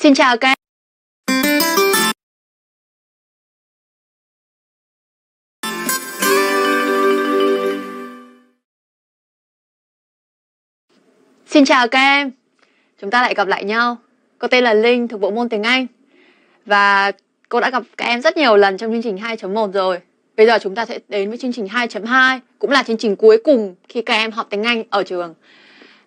Xin chào các em. Xin chào các em. Chúng ta lại gặp lại nhau. Cô tên là Linh thuộc bộ môn tiếng Anh. Và cô đã gặp các em rất nhiều lần trong chương trình 2.1 rồi. Bây giờ chúng ta sẽ đến với chương trình 2.2, cũng là chương trình cuối cùng khi các em học tiếng Anh ở trường.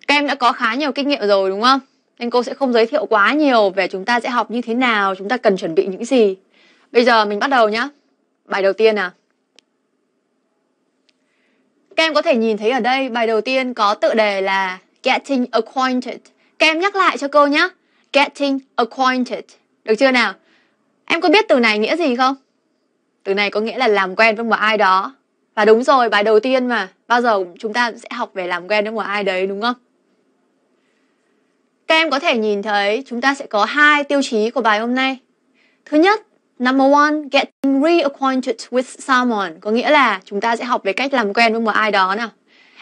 Các em đã có khá nhiều kinh nghiệm rồi đúng không? nên cô sẽ không giới thiệu quá nhiều về chúng ta sẽ học như thế nào, chúng ta cần chuẩn bị những gì. Bây giờ mình bắt đầu nhé. Bài đầu tiên nào. Các em có thể nhìn thấy ở đây bài đầu tiên có tựa đề là Getting Acquainted. Các em nhắc lại cho cô nhé. Getting Acquainted. Được chưa nào? Em có biết từ này nghĩa gì không? Từ này có nghĩa là làm quen với một ai đó. Và đúng rồi, bài đầu tiên mà. Bao giờ chúng ta sẽ học về làm quen với một ai đấy đúng không? Các em có thể nhìn thấy chúng ta sẽ có hai tiêu chí của bài hôm nay. Thứ nhất, number one, getting reacquainted with someone, có nghĩa là chúng ta sẽ học về cách làm quen với một ai đó nào.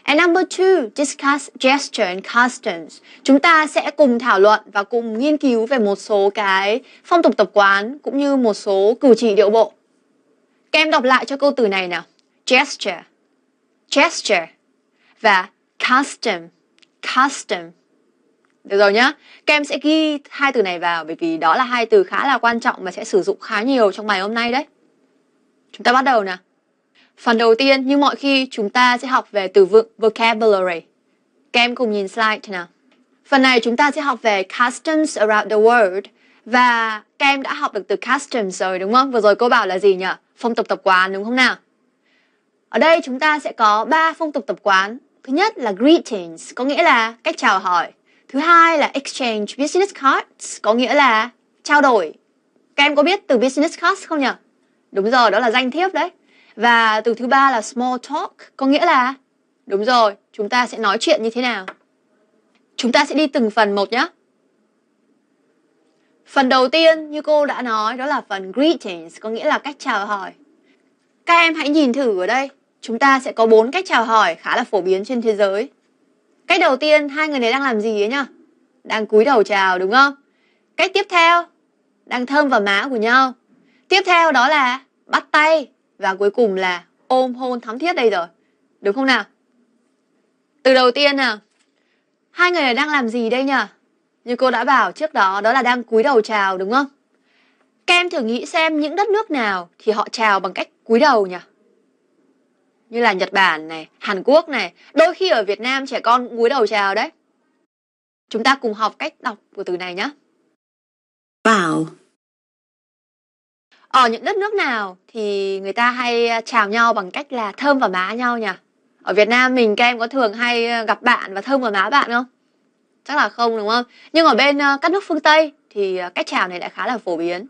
And number two, discuss gesture and customs. Chúng ta sẽ cùng thảo luận và cùng nghiên cứu về một số cái phong tục tập quán cũng như một số cử chỉ điệu bộ. Các em đọc lại cho câu từ này nào. Gesture, gesture và custom, custom. Được rồi nhá. Các em sẽ ghi hai từ này vào bởi vì đó là hai từ khá là quan trọng mà sẽ sử dụng khá nhiều trong bài hôm nay đấy. Chúng ta bắt đầu nè. Phần đầu tiên như mọi khi chúng ta sẽ học về từ vựng vocabulary. Các em cùng nhìn slide thế nào. Phần này chúng ta sẽ học về customs around the world và các em đã học được từ customs rồi đúng không? Vừa rồi cô bảo là gì nhỉ? Phong tục tập quán đúng không nào? Ở đây chúng ta sẽ có ba phong tục tập quán. Thứ nhất là greetings, có nghĩa là cách chào hỏi. Thứ hai là exchange business cards có nghĩa là trao đổi. Các em có biết từ business cards không nhỉ? Đúng rồi, đó là danh thiếp đấy. Và từ thứ ba là small talk có nghĩa là đúng rồi, chúng ta sẽ nói chuyện như thế nào. Chúng ta sẽ đi từng phần một nhé. Phần đầu tiên như cô đã nói đó là phần greetings có nghĩa là cách chào hỏi. Các em hãy nhìn thử ở đây, chúng ta sẽ có bốn cách chào hỏi khá là phổ biến trên thế giới. Cách đầu tiên hai người này đang làm gì ấy nhá? Đang cúi đầu chào đúng không? Cách tiếp theo đang thơm vào má của nhau. Tiếp theo đó là bắt tay và cuối cùng là ôm hôn thắm thiết đây rồi. Đúng không nào? Từ đầu tiên nào. Hai người này đang làm gì đây nhỉ? Như cô đã bảo trước đó đó là đang cúi đầu chào đúng không? Các em thử nghĩ xem những đất nước nào thì họ chào bằng cách cúi đầu nhỉ? như là Nhật Bản này, Hàn Quốc này, đôi khi ở Việt Nam trẻ con cúi đầu chào đấy. Chúng ta cùng học cách đọc của từ này nhé. Bảo Ở những đất nước nào thì người ta hay à, chào nhau bằng cách là thơm vào má nhau nhỉ? Ở Việt Nam mình các em có thường hay à, gặp bạn và thơm vào má bạn không? Chắc là không đúng không? Nhưng ở bên à, các nước phương Tây thì cách chào này lại khá là phổ biến.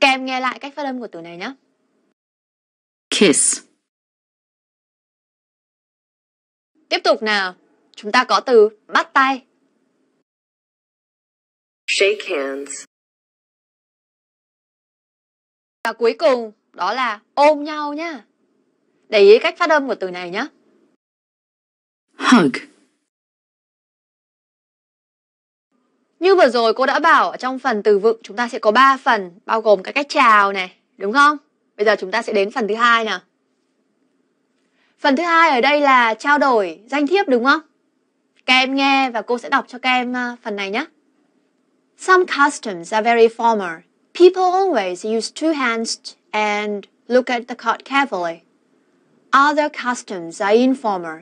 Các em nghe lại cách phát âm của từ này nhé. Kiss Tiếp tục nào, chúng ta có từ bắt tay. Shake hands. Và cuối cùng đó là ôm nhau nhá. Để ý cách phát âm của từ này nhé. Hug. Như vừa rồi cô đã bảo ở trong phần từ vựng chúng ta sẽ có 3 phần bao gồm các cách chào này, đúng không? Bây giờ chúng ta sẽ đến phần thứ hai nào phần thứ hai ở đây là trao đổi danh thiếp đúng không các nghe và cô sẽ đọc cho các em à, phần này nhé some customs are very formal people always use two hands and look at the card carefully other customs are informal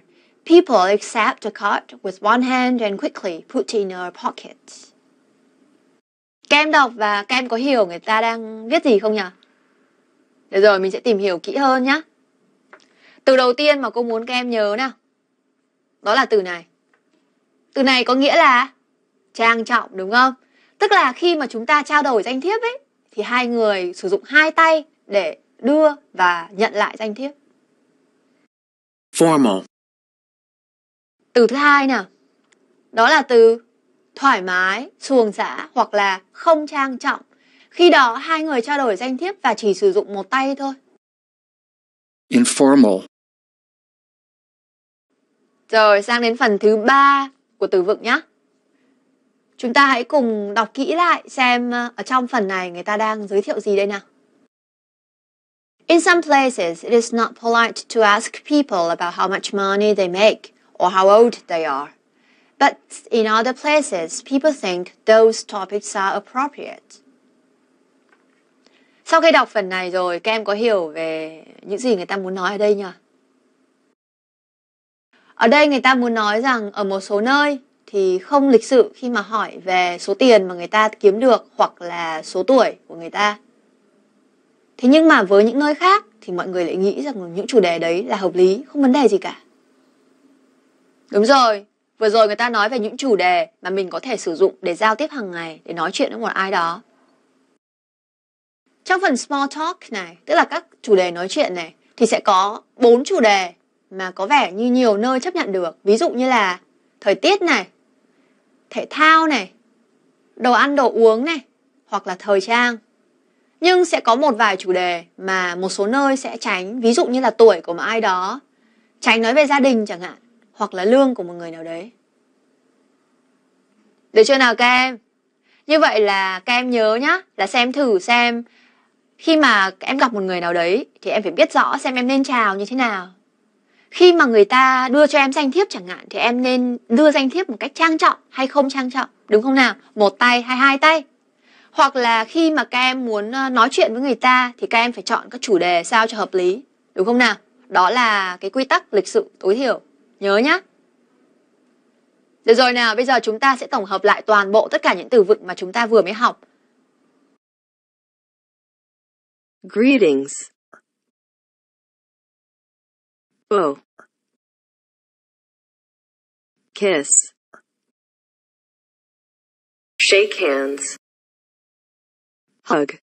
people accept the card with one hand and quickly put in their pocket các đọc và các có hiểu người ta đang viết gì không nhỉ? Được rồi, mình sẽ tìm hiểu kỹ hơn nhé từ đầu tiên mà cô muốn các em nhớ nào đó là từ này từ này có nghĩa là trang trọng đúng không tức là khi mà chúng ta trao đổi danh thiếp ấy thì hai người sử dụng hai tay để đưa và nhận lại danh thiếp formal từ thứ hai nào đó là từ thoải mái xuồng xã hoặc là không trang trọng khi đó hai người trao đổi danh thiếp và chỉ sử dụng một tay thôi informal rồi sang đến phần thứ ba của từ vựng nhé. Chúng ta hãy cùng đọc kỹ lại xem ờ, ở trong phần này người ta đang giới thiệu gì đây nào. In some places, it is not polite to ask people about how much money they make or how old they are. But in other places, people think those topics are appropriate. Sau khi đọc phần này rồi, các em có hiểu về những gì người ta muốn nói ở đây nhỉ? Ở đây người ta muốn nói rằng ở một số nơi thì không lịch sự khi mà hỏi về số tiền mà người ta kiếm được hoặc là số tuổi của người ta. Thế nhưng mà với những nơi khác thì mọi người lại nghĩ rằng những chủ đề đấy là hợp lý, không vấn đề gì cả. Đúng rồi, vừa rồi người ta nói về những chủ đề mà mình có thể sử dụng để giao tiếp hàng ngày, để nói chuyện với một ai đó. Trong phần small talk này, tức là các chủ đề nói chuyện này, thì sẽ có bốn chủ đề mà có vẻ như nhiều nơi chấp nhận được. Ví dụ như là thời tiết này, thể thao này, đồ ăn đồ uống này, hoặc là thời trang. Nhưng sẽ có một vài chủ đề mà một số nơi sẽ tránh, ví dụ như là tuổi của một ai đó, tránh nói về gia đình chẳng hạn, hoặc là lương của một người nào đấy. Được chưa nào các em? Như vậy là các em nhớ nhá, là xem thử xem khi mà em gặp một người nào đấy thì em phải biết rõ xem em nên chào như thế nào khi mà người ta đưa cho em danh thiếp chẳng hạn thì em nên đưa danh thiếp một cách trang trọng hay không trang trọng đúng không nào một tay hay hai tay hoặc là khi mà các em muốn ờ, nói chuyện với người ta thì các em phải chọn các chủ đề sao cho hợp lý đúng không nào đó là cái quy tắc lịch sự tối thiểu nhớ nhá được rồi nào bây giờ chúng ta sẽ tổng hợp lại toàn bộ tất cả những từ vựng mà chúng ta vừa mới học greetings Oh. kiss shake hands hug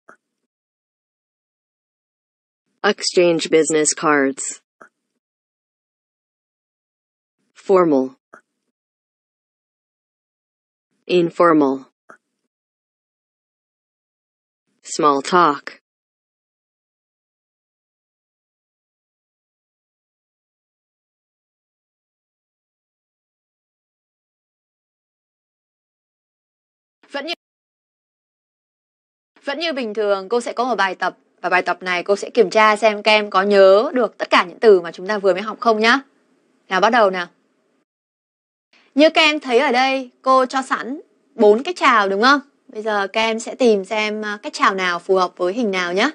exchange business cards formal informal small talk Vẫn như vẫn như bình thường, cô sẽ có một bài tập và bài tập này cô sẽ kiểm tra xem kem có nhớ được tất cả những từ mà chúng ta vừa mới học không nhá. Nào bắt đầu nào. Như các em thấy ở đây, cô cho sẵn bốn cái chào đúng không? Bây giờ các em sẽ tìm xem à, cách chào nào phù hợp với hình nào nhé.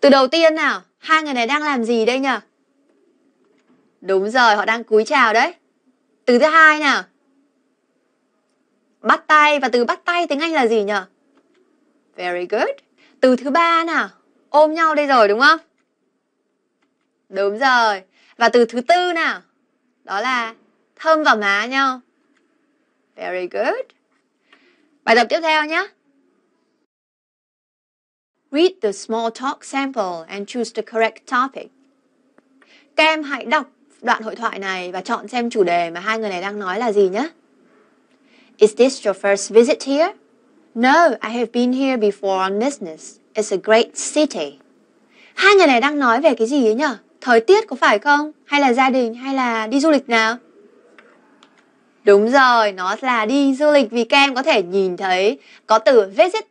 Từ đầu tiên nào, hai người này đang làm gì đây nhỉ? Đúng rồi, họ đang cúi chào đấy. Từ thứ hai nào, Bắt tay và từ bắt tay tiếng Anh là gì nhỉ? Very good. Từ thứ ba nào. Ôm nhau đây rồi đúng không? Đúng rồi. Và từ thứ tư nào. Đó là thơm vào má nhau. Very good. Bài tập tiếp theo nhé. Read the small talk sample and choose the correct topic. Các em hãy đọc đoạn hội thoại này và chọn xem chủ đề mà hai người này đang nói là gì nhé. Is this your first visit here? No, I have been here before on business. It's a great city. Hai người này đang nói về cái gì ấy nhở? Thời tiết có phải không? Hay là gia đình? Hay là đi du lịch nào? Đúng rồi, nó là đi du lịch vì các em có thể nhìn thấy có từ visit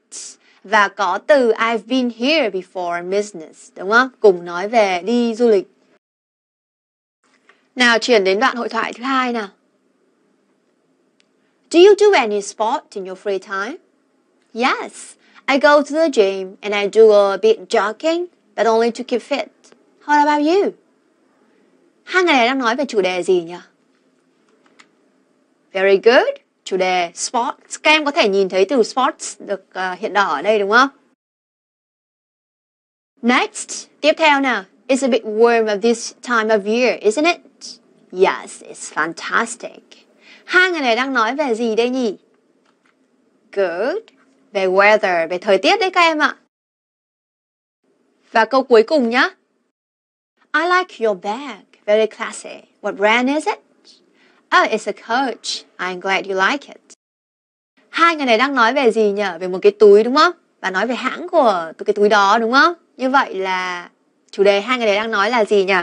và có từ I've been here before on business, đúng không? Cùng nói về đi du lịch. Nào chuyển đến đoạn hội thoại thứ hai nào. Do you do any sport in your free time? Yes, I go to the gym and I do a bit jogging, but only to keep fit. How about you? Hai người này đang nói về chủ đề gì nhỉ? Very good. Chủ đề sports. Các em có thể nhìn thấy từ sports được uh, hiện đỏ ở đây đúng không? Next, tiếp theo nào. It's a bit warm at this time of year, isn't it? Yes, it's fantastic. Hai người này đang nói về gì đây nhỉ? Good. Về weather, về thời tiết đấy các em ạ. Và câu cuối cùng nhá. I like your bag. Very classy. What brand is it? Oh, it's a Coach. I'm glad you like it. Hai người này đang nói về gì nhỉ? Về một cái túi đúng không? Và nói về hãng của cái túi đó đúng không? Như vậy là chủ đề hai người này đang nói là gì nhỉ?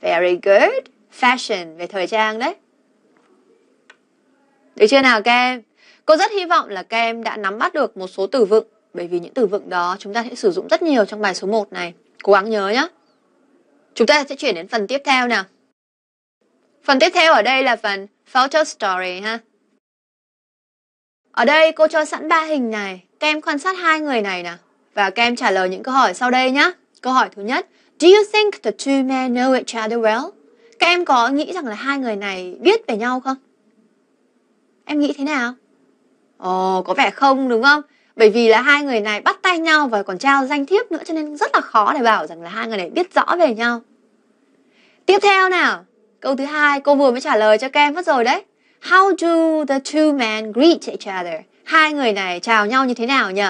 Very good. Fashion về thời trang đấy. Được chưa nào các em? Cô rất hy vọng là các em đã nắm bắt được một số từ vựng bởi vì những từ vựng đó chúng ta sẽ sử dụng rất nhiều trong bài số 1 này. Cố gắng nhớ nhé. Chúng ta sẽ chuyển đến phần tiếp theo nào. Phần tiếp theo ở đây là phần photo story ha. Ở đây cô cho sẵn ba hình này, các em quan sát hai người này nè và các em trả lời những câu hỏi sau đây nhé. Câu hỏi thứ nhất, Do you think the two men know each other well? Các em có nghĩ rằng là hai người này biết về nhau không? Em nghĩ thế nào? Ồ, có vẻ không đúng không? Bởi vì là hai người này bắt tay nhau và còn trao danh thiếp nữa cho nên rất là khó để bảo rằng là hai người này biết rõ về nhau. Tiếp theo nào, câu thứ hai cô vừa mới trả lời cho Kem mất rồi đấy. How do the two men greet each other? Hai người này chào nhau như thế nào nhỉ?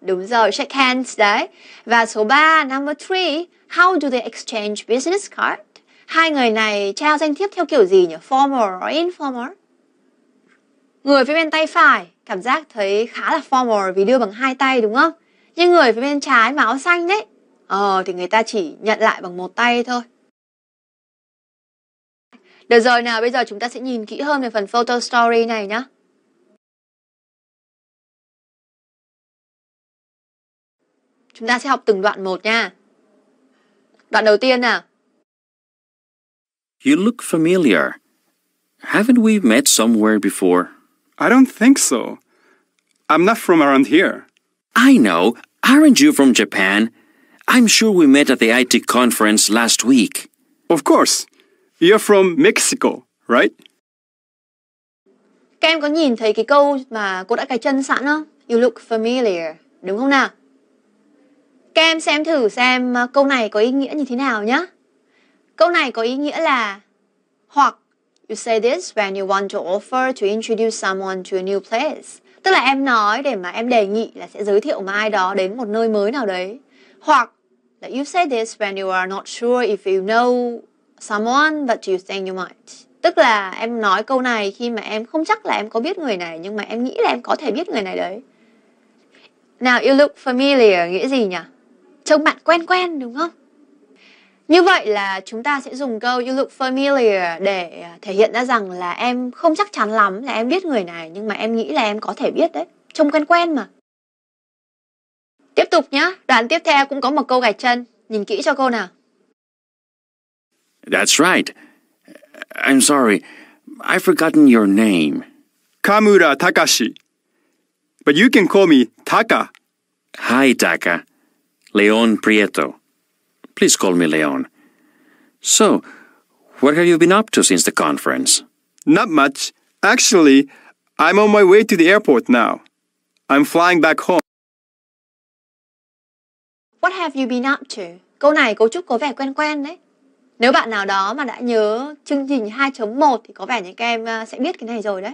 Đúng rồi, shake hands đấy. Và số 3, number 3, how do they exchange business card? Hai người này trao danh thiếp theo kiểu gì nhỉ? Formal or informal? Người phía bên tay phải cảm giác thấy khá là formal vì đưa bằng hai tay đúng không? Nhưng người phía bên trái mà áo xanh đấy, ờ thì người ta chỉ nhận lại bằng một tay thôi. Được rồi nào, bây giờ chúng ta sẽ nhìn kỹ hơn về phần photo story này nhé. Chúng ta sẽ học từng đoạn một nha. Đoạn đầu tiên nào. You look familiar. Haven't we met somewhere before? I don't think so. I'm not from around here. I know. Aren't you from Japan? I'm sure we met at the IT conference last week. Of course. You're from Mexico, right? Các em có nhìn thấy cái câu mà cô đã cài chân sẵn không? You look familiar, đúng không nào? Các em xem thử xem câu này có ý nghĩa như thế nào nhé. Câu này có ý nghĩa là hoặc You say this when you want to offer to introduce someone to a new place. Tức là em nói để mà em đề nghị là sẽ giới thiệu mà ai đó đến một nơi mới nào đấy. Hoặc là you say this when you are not sure if you know someone but you think you might. Tức là em nói câu này khi mà em không chắc là em có biết người này nhưng mà em nghĩ là em có thể biết người này đấy. Now you look familiar nghĩa gì nhỉ? Trông bạn quen quen đúng không? Như vậy là chúng ta sẽ dùng câu you look familiar để à, thể hiện ra rằng là em không chắc chắn lắm là em biết người này nhưng mà em nghĩ là em có thể biết đấy, trông quen quen mà. Tiếp tục nhá đoạn tiếp theo cũng có một câu gạch chân, nhìn kỹ cho cô nào. That's right. I'm sorry. I've forgotten your name. Kamura Takashi. But you can call me Taka. Hi, Taka. Leon Prieto. Please call me Leon. So, what have you been up to since the conference? Not much. Actually, I'm on my way to the airport now. I'm flying back home. What have you been up to? Câu này cấu trúc có vẻ quen quen đấy. Nếu bạn nào đó mà đã nhớ chương trình 2.1 thì có vẻ như các em ờ, sẽ biết cái này rồi đấy.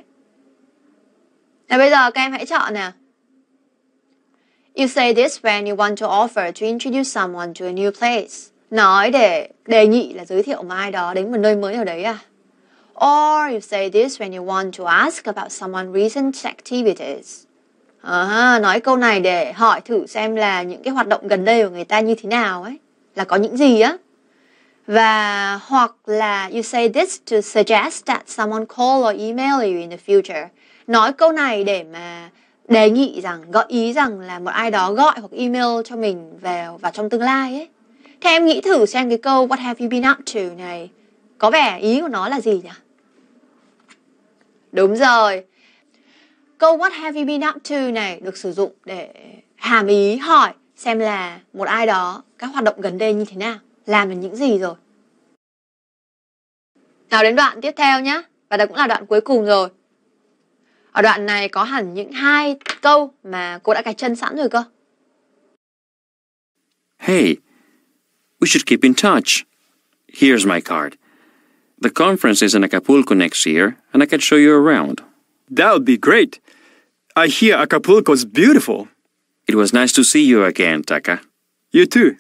Và bây giờ các em hãy chọn nào. You say this when you want to offer to introduce someone to a new place. Nói để đề nghị là giới thiệu một ai đó đến một nơi mới ở đấy à? Or you say this when you want to ask about someone recent activities. À, nói câu này để hỏi thử xem là những cái hoạt động gần đây của người ta như thế nào ấy, là có những gì á. Và hoặc là you say this to suggest that someone call or email you in the future. Nói câu này để mà đề nghị rằng gợi ý rằng là một ai đó gọi hoặc email cho mình về vào trong tương lai ấy thì em nghĩ thử xem cái câu what have you been up to này có vẻ ý của nó là gì nhỉ đúng rồi câu what have you been up to này được sử dụng để hàm ý hỏi xem là một ai đó các hoạt động gần đây như thế nào làm được những gì rồi nào đến đoạn tiếp theo nhé và đây cũng là đoạn cuối cùng rồi ở đoạn này có hẳn những hai câu mà cô đã cái chân sẵn rồi cơ. Hey, we should keep in touch. Here's my card. The conference is in Acapulco next year, and I can show you around. That would be great. I hear Acapulco is beautiful. It was nice to see you again, Taka. You too.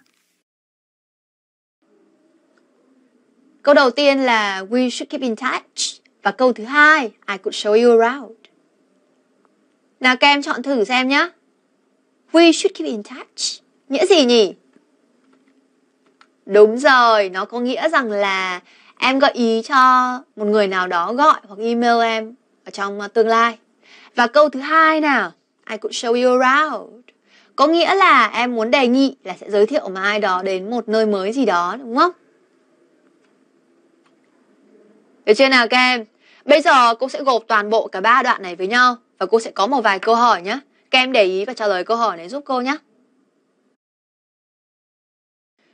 Câu đầu tiên là we should keep in touch và câu thứ hai I could show you around. Nào các em chọn thử xem nhá. We should keep in touch. Nghĩa gì nhỉ? Đúng rồi, nó có nghĩa rằng là em gợi ý cho một người nào đó gọi hoặc email em ở trong ờ, tương lai. Và câu thứ hai nào, I could show you around. Có nghĩa là em muốn đề nghị là sẽ giới thiệu mà ai đó đến một nơi mới gì đó đúng không? Được chưa nào các em? Bây giờ cô sẽ gộp toàn bộ cả ba đoạn này với nhau và cô sẽ có một vài câu hỏi nhé. Các em để ý và trả lời câu hỏi này giúp cô nhé.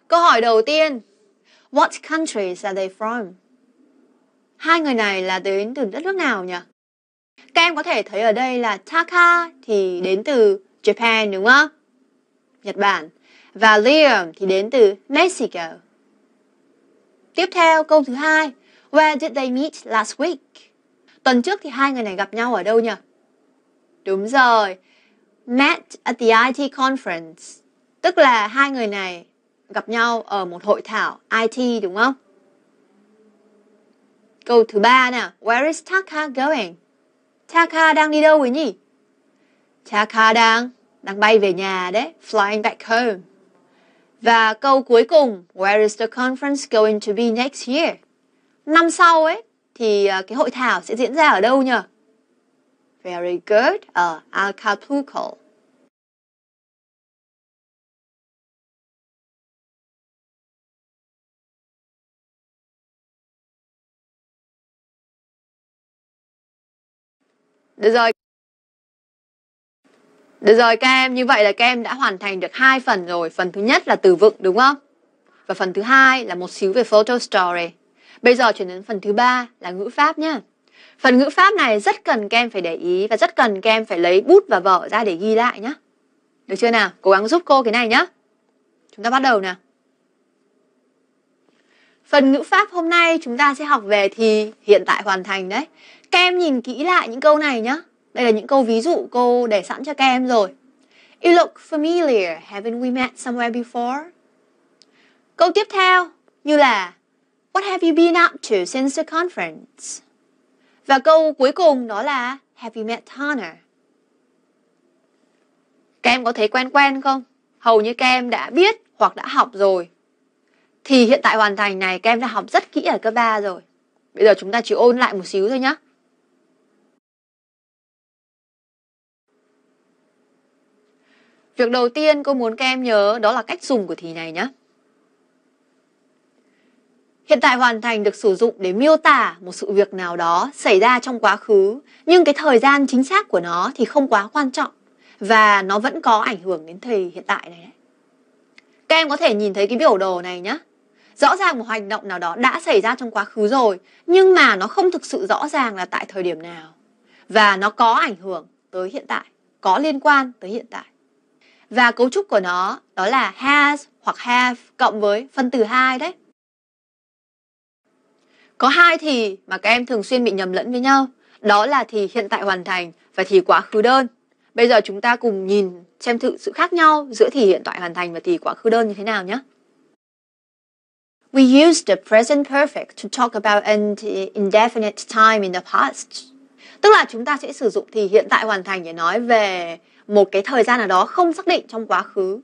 Câu hỏi đầu tiên. What countries are they from? Hai người này là đến từ đất nước nào nhỉ? Các em có thể thấy ở đây là Taka thì đến từ Japan đúng không? Nhật Bản. Và Liam thì đến từ Mexico. Tiếp theo câu thứ hai. Where did they meet last week? Tuần trước thì hai người này gặp nhau ở đâu nhỉ? Đúng rồi. Met at the IT conference. Tức là hai người này gặp nhau ở một hội thảo IT đúng không? Câu thứ ba nè. Where is Taka going? Taka đang đi đâu vậy nhỉ? Taka đang đang bay về nhà đấy, flying back home. Và câu cuối cùng, where is the conference going to be next year? Năm sau ấy thì à, cái hội thảo sẽ diễn ra ở đâu nhỉ? very good ở uh, Acapulco. Được rồi. Được rồi các em, như vậy là các em đã hoàn thành được hai phần rồi. Phần thứ nhất là từ vựng đúng không? Và phần thứ hai là một xíu về photo story. Bây giờ chuyển đến phần thứ ba là ngữ pháp nhé. Phần ngữ pháp này rất cần các em phải để ý và rất cần các em phải lấy bút và vở ra để ghi lại nhé. Được chưa nào? Cố gắng giúp cô cái này nhé. Chúng ta bắt đầu nào. Phần ngữ pháp hôm nay chúng ta sẽ học về thì hiện tại hoàn thành đấy. Các em nhìn kỹ lại những câu này nhé. Đây là những câu ví dụ cô để sẵn cho các em rồi. You look familiar, haven't we met somewhere before? Câu tiếp theo như là What have you been up to since the conference? Và câu cuối cùng đó là Have you met Tanner? Các em có thấy quen quen không? Hầu như các em đã biết hoặc đã học rồi. Thì hiện tại hoàn thành này các em đã học rất kỹ ở cấp 3 rồi. Bây giờ chúng ta chỉ ôn lại một xíu thôi nhé. Việc đầu tiên cô muốn các em nhớ đó là cách dùng của thì này nhé. Hiện tại hoàn thành được sử dụng để miêu tả một sự việc nào đó xảy ra trong quá khứ, nhưng cái thời gian chính xác của nó thì không quá quan trọng và nó vẫn có ảnh hưởng đến thời hiện tại này. Đấy. Các em có thể nhìn thấy cái biểu đồ này nhé. Rõ ràng một hành động nào đó đã xảy ra trong quá khứ rồi, nhưng mà nó không thực sự rõ ràng là tại thời điểm nào. Và nó có ảnh hưởng tới hiện tại, có liên quan tới hiện tại. Và cấu trúc của nó đó là has hoặc have cộng với phân từ hai đấy. Có hai thì mà các em thường xuyên bị nhầm lẫn với nhau. Đó là thì hiện tại hoàn thành và thì quá khứ đơn. Bây giờ chúng ta cùng nhìn xem thử sự khác nhau giữa thì hiện tại hoàn thành và thì quá khứ đơn như thế nào nhé. We use the present perfect to talk about an indefinite time in the past. Tức là chúng ta sẽ sử dụng thì hiện tại hoàn thành để nói về một cái thời gian nào đó không xác định trong quá khứ.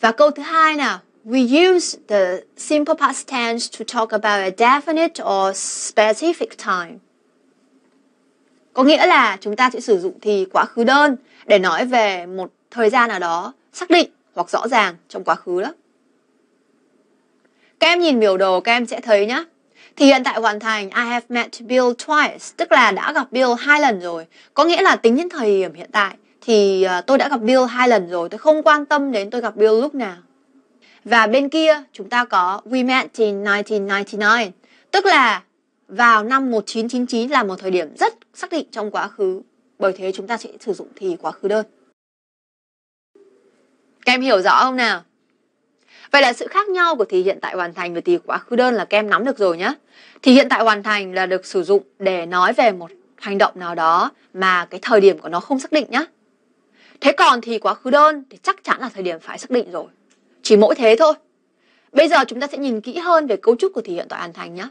Và câu thứ hai nào, we use the simple past tense to talk about a definite or specific time. Có nghĩa là chúng ta sẽ sử dụng thì quá khứ đơn để nói về một thời gian nào đó xác định hoặc rõ ràng trong quá khứ đó. Các em nhìn biểu đồ các em sẽ thấy nhé. Thì hiện tại hoàn thành I have met Bill twice, tức là đã gặp Bill hai lần rồi. Có nghĩa là tính đến thời điểm hiện tại thì ờ, tôi đã gặp Bill hai lần rồi, tôi không quan tâm đến tôi gặp Bill lúc nào. Và bên kia chúng ta có We Met in 1999, tức là vào năm 1999 là một thời điểm rất xác định trong quá khứ. Bởi thế chúng ta sẽ sử dụng thì quá khứ đơn. Các em hiểu rõ không nào? Vậy là sự khác nhau của thì hiện tại hoàn thành và thì quá khứ đơn là các em nắm được rồi nhé. Thì hiện tại hoàn thành là được sử dụng để nói về một hành động nào đó mà cái thời điểm của nó không xác định nhé. Thế còn thì quá khứ đơn thì chắc chắn là thời điểm phải xác định rồi. Chỉ mỗi thế thôi. Bây giờ chúng ta sẽ nhìn kỹ hơn về cấu trúc của thủy hiện tọa an thành nhé.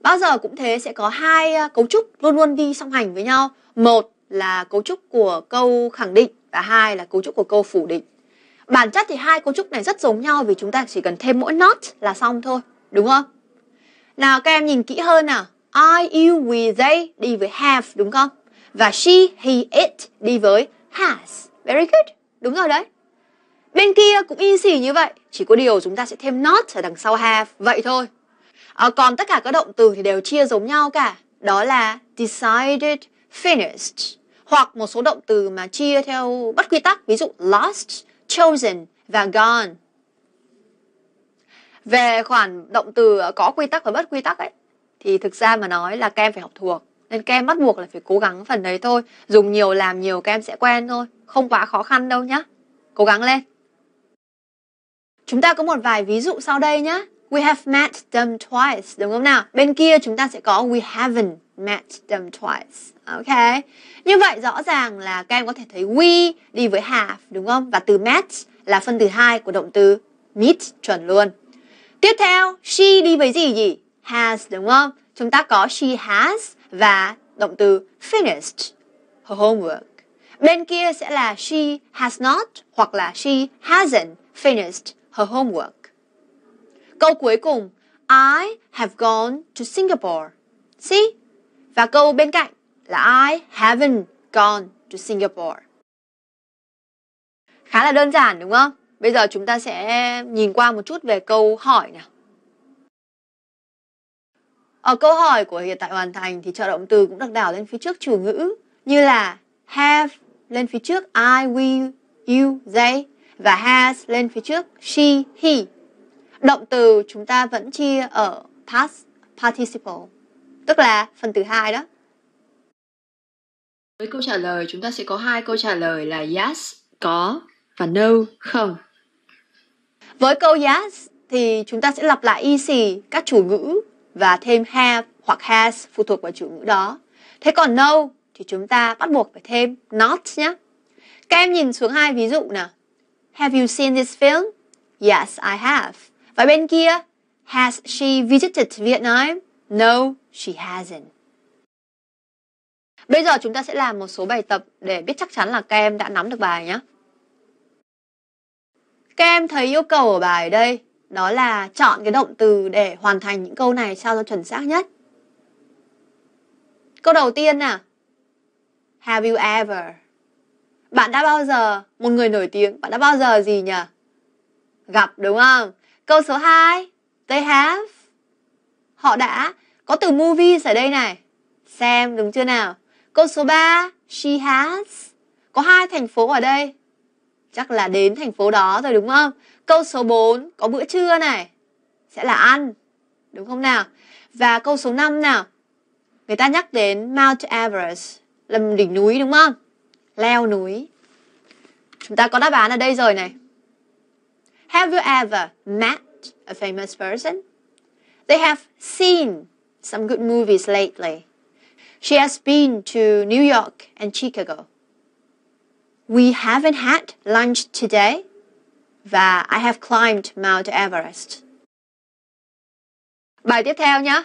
Bao giờ cũng thế sẽ có hai à, cấu trúc luôn luôn đi song hành với nhau. Một là cấu trúc của câu khẳng định và hai là cấu trúc của câu phủ định. Bản chất thì hai cấu trúc này rất giống nhau vì chúng ta chỉ cần thêm mỗi not là xong thôi, đúng không? Nào các em nhìn kỹ hơn nào. I, you, we, they đi với have đúng không? Và she, he, it đi với has. Very good. Đúng rồi đấy. Bên kia cũng y xỉ như vậy, chỉ có điều chúng ta sẽ thêm not ở đằng sau have, vậy thôi. À, còn tất cả các động từ thì đều chia giống nhau cả, đó là decided, finished, hoặc một số động từ mà chia theo bất quy tắc, ví dụ lost, chosen và gone. Về khoản động từ có quy tắc và bất quy tắc ấy, thì thực ra mà nói là các em phải học thuộc nên các em bắt buộc là phải cố gắng phần đấy thôi dùng nhiều làm nhiều các em sẽ quen thôi không quá khó khăn đâu nhá cố gắng lên chúng ta có một vài ví dụ sau đây nhá we have met them twice đúng không nào bên kia chúng ta sẽ có we haven't met them twice ok như vậy rõ ràng là các em có thể thấy we đi với have đúng không và từ met là phân từ hai của động từ meet chuẩn luôn tiếp theo she đi với gì gì has đúng không chúng ta có she has và động từ finished, her homework. Bên kia sẽ là she has not hoặc là she hasn't finished her homework. Câu cuối cùng, I have gone to Singapore. See? Và câu bên cạnh là I haven't gone to Singapore. Khá là đơn giản đúng không? Bây giờ chúng ta sẽ nhìn qua một chút về câu hỏi nào. Ở ờ, câu hỏi của hiện tại hoàn thành thì trợ động từ cũng được đảo lên phía trước chủ ngữ như là have lên phía trước I, we, you, they và has lên phía trước she, he. Động từ chúng ta vẫn chia ở past participle, tức là phần từ hai đó. Với câu trả lời chúng ta sẽ có hai câu trả lời là yes, có và no, không. Với câu yes thì chúng ta sẽ lặp lại y xì các chủ ngữ và thêm have hoặc has phụ thuộc vào chủ ngữ đó. Thế còn no thì chúng ta bắt buộc phải thêm not nhé. Các em nhìn xuống hai ví dụ nào. Have you seen this film? Yes, I have. Và bên kia, has she visited Vietnam? No, she hasn't. Bây giờ chúng ta sẽ làm một số bài tập để biết chắc chắn là các em đã nắm được bài nhé. Các em thấy yêu cầu ở bài đây đó là chọn cái động từ để hoàn thành những câu này sao cho chuẩn xác nhất. Câu đầu tiên nào. Have you ever? Bạn đã bao giờ một người nổi tiếng, bạn đã bao giờ gì nhỉ? Gặp đúng không? Câu số 2, they have. Họ đã có từ movies ở đây này. Xem đúng chưa nào? Câu số 3, she has. Có hai thành phố ở đây. Chắc là đến thành phố đó rồi đúng không? Câu số 4 có bữa trưa này sẽ là ăn. Đúng không nào? Và câu số 5 nào? Người ta nhắc đến Mount Everest là đỉnh núi đúng không? Leo núi. Chúng ta có đáp án ở đây rồi này. Have you ever met a famous person? They have seen some good movies lately. She has been to New York and Chicago. We haven't had lunch today, và I have climbed Mount Everest. Bài tiếp theo nhé.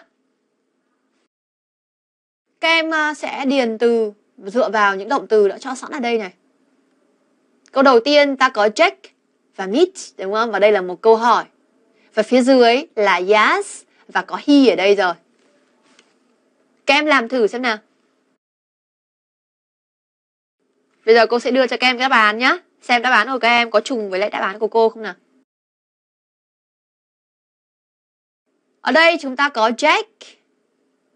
Các em à, sẽ điền từ dựa vào những động từ đã cho sẵn ở đây này. Câu đầu tiên ta có check và meet đúng không? Và đây là một câu hỏi. Và phía dưới là yes và có he ở đây rồi. Các em làm thử xem nào. Bây giờ cô sẽ đưa cho các em các đáp án nhé xem đáp án của các em có trùng với lại đáp án của cô không nào. Ở đây chúng ta có Jack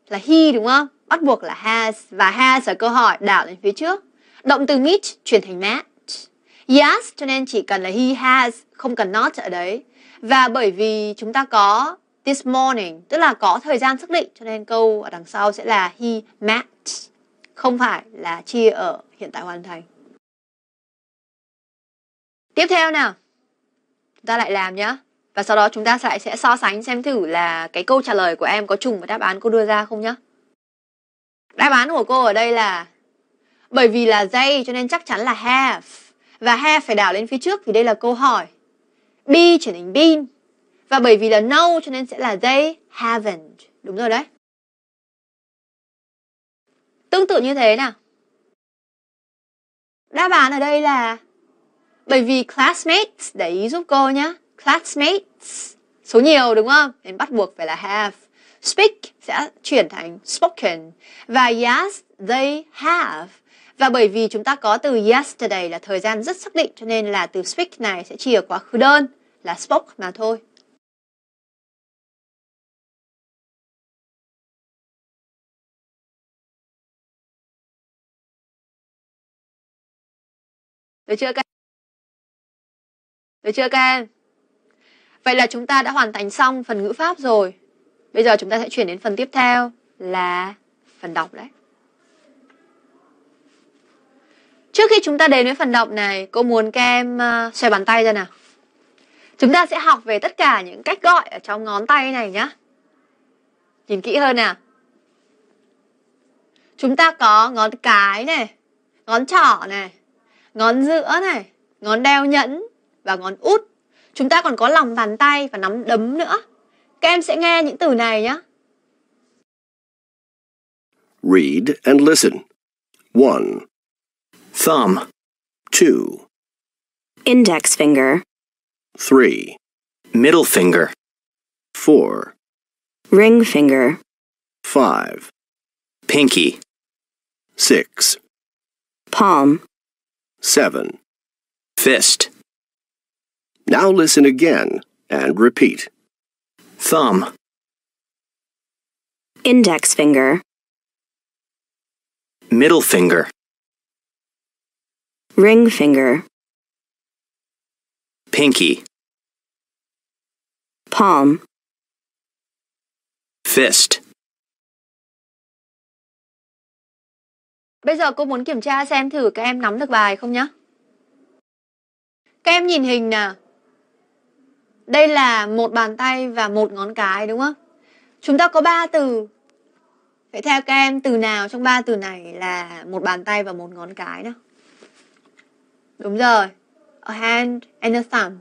là he đúng không? Bắt buộc là has và has ở câu hỏi đảo lên phía trước. Động từ meet chuyển thành met Yes cho nên chỉ cần là he has, không cần not ở đấy. Và bởi vì chúng ta có this morning, tức là có thời gian xác định cho nên câu ở đằng sau sẽ là he met Không phải là chia ở hiện tại hoàn thành. Tiếp theo nào. Chúng ta lại làm nhá. Và sau đó chúng ta lại sẽ so sánh xem thử là cái câu trả lời của em có trùng với đáp án cô đưa ra không nhá. Đáp án của cô ở đây là bởi vì là they cho nên chắc chắn là have và have phải đảo lên phía trước thì đây là câu hỏi. Be trở thành been và bởi vì là no cho nên sẽ là they haven't. Đúng rồi đấy. Tương tự như thế nào. Đáp án ở đây là bởi vì classmates, để ý giúp cô nhé. Classmates, số nhiều đúng không? Nên bắt buộc phải là have. Speak sẽ chuyển thành spoken. Và yes, they have. Và bởi vì chúng ta có từ yesterday là thời gian rất xác định cho nên là từ speak này sẽ chỉ ở quá khứ đơn là spoke mà thôi. Được chưa các được chưa các em? Vậy là chúng ta đã hoàn thành xong phần ngữ pháp rồi. Bây giờ chúng ta sẽ chuyển đến phần tiếp theo là phần đọc đấy. Trước khi chúng ta đến với phần đọc này, cô muốn các em uh, xoay bàn tay ra nào. Chúng ta sẽ học về tất cả những cách gọi ở trong ngón tay này nhé. Nhìn kỹ hơn nào. Chúng ta có ngón cái này, ngón trỏ này, ngón giữa này, ngón đeo nhẫn, và ngón út. Chúng ta còn có lòng bàn tay và nắm đấm nữa. Các em sẽ nghe những từ này nhé. Read and listen. 1. Thumb. 2. Index finger. 3. Middle finger. 4. Ring finger. 5. Pinky. 6. Palm. 7. Fist. Now listen again and repeat. Thumb. Index finger. Middle finger. Ring finger. Pinky. Palm. Fist. Bây giờ cô muốn kiểm tra xem thử các em nắm được bài không nhé. Các em nhìn hình nào. Đây là một bàn tay và một ngón cái đúng không? Chúng ta có ba từ. Vậy theo các em từ nào trong ba từ này là một bàn tay và một ngón cái nào? Đúng rồi. A hand and a thumb.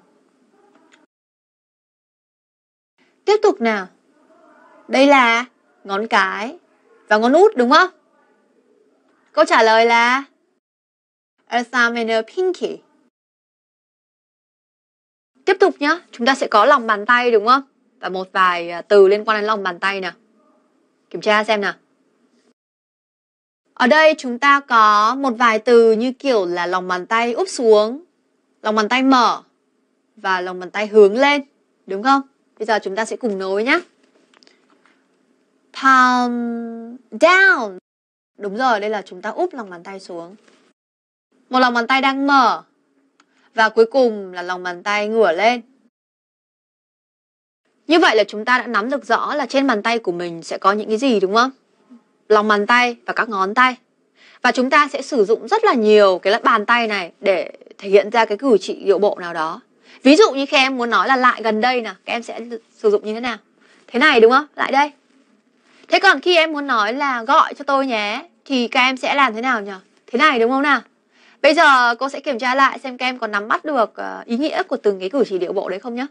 Tiếp tục nào. Đây là ngón cái và ngón út đúng không? Câu trả lời là A thumb and a pinky tiếp tục nhá chúng ta sẽ có lòng bàn tay đúng không và một vài à, từ liên quan đến lòng bàn tay nè kiểm tra xem nào ở đây chúng ta có một vài từ như kiểu là lòng bàn tay úp xuống lòng bàn tay mở và lòng bàn tay hướng lên đúng không bây giờ chúng ta sẽ cùng nối nhé palm down đúng rồi đây là chúng ta úp lòng bàn tay xuống một lòng bàn tay đang mở và cuối cùng là lòng bàn tay ngửa lên. Như vậy là chúng ta đã nắm được rõ là trên bàn tay của mình sẽ có những cái gì đúng không? Lòng bàn tay và các ngón tay. Và chúng ta sẽ sử dụng rất là nhiều cái bàn tay này để thể hiện ra cái cử chỉ điệu bộ nào đó. Ví dụ như khi em muốn nói là lại gần đây nè, các em sẽ sử dụng như thế nào? Thế này đúng không? Lại đây. Thế còn khi em muốn nói là gọi cho tôi nhé thì các em sẽ làm thế nào nhỉ? Thế này đúng không nào? Bây giờ cô sẽ kiểm tra lại xem các em có nắm bắt được ờ, ý nghĩa của từng cái cử chỉ điệu bộ đấy không nhé.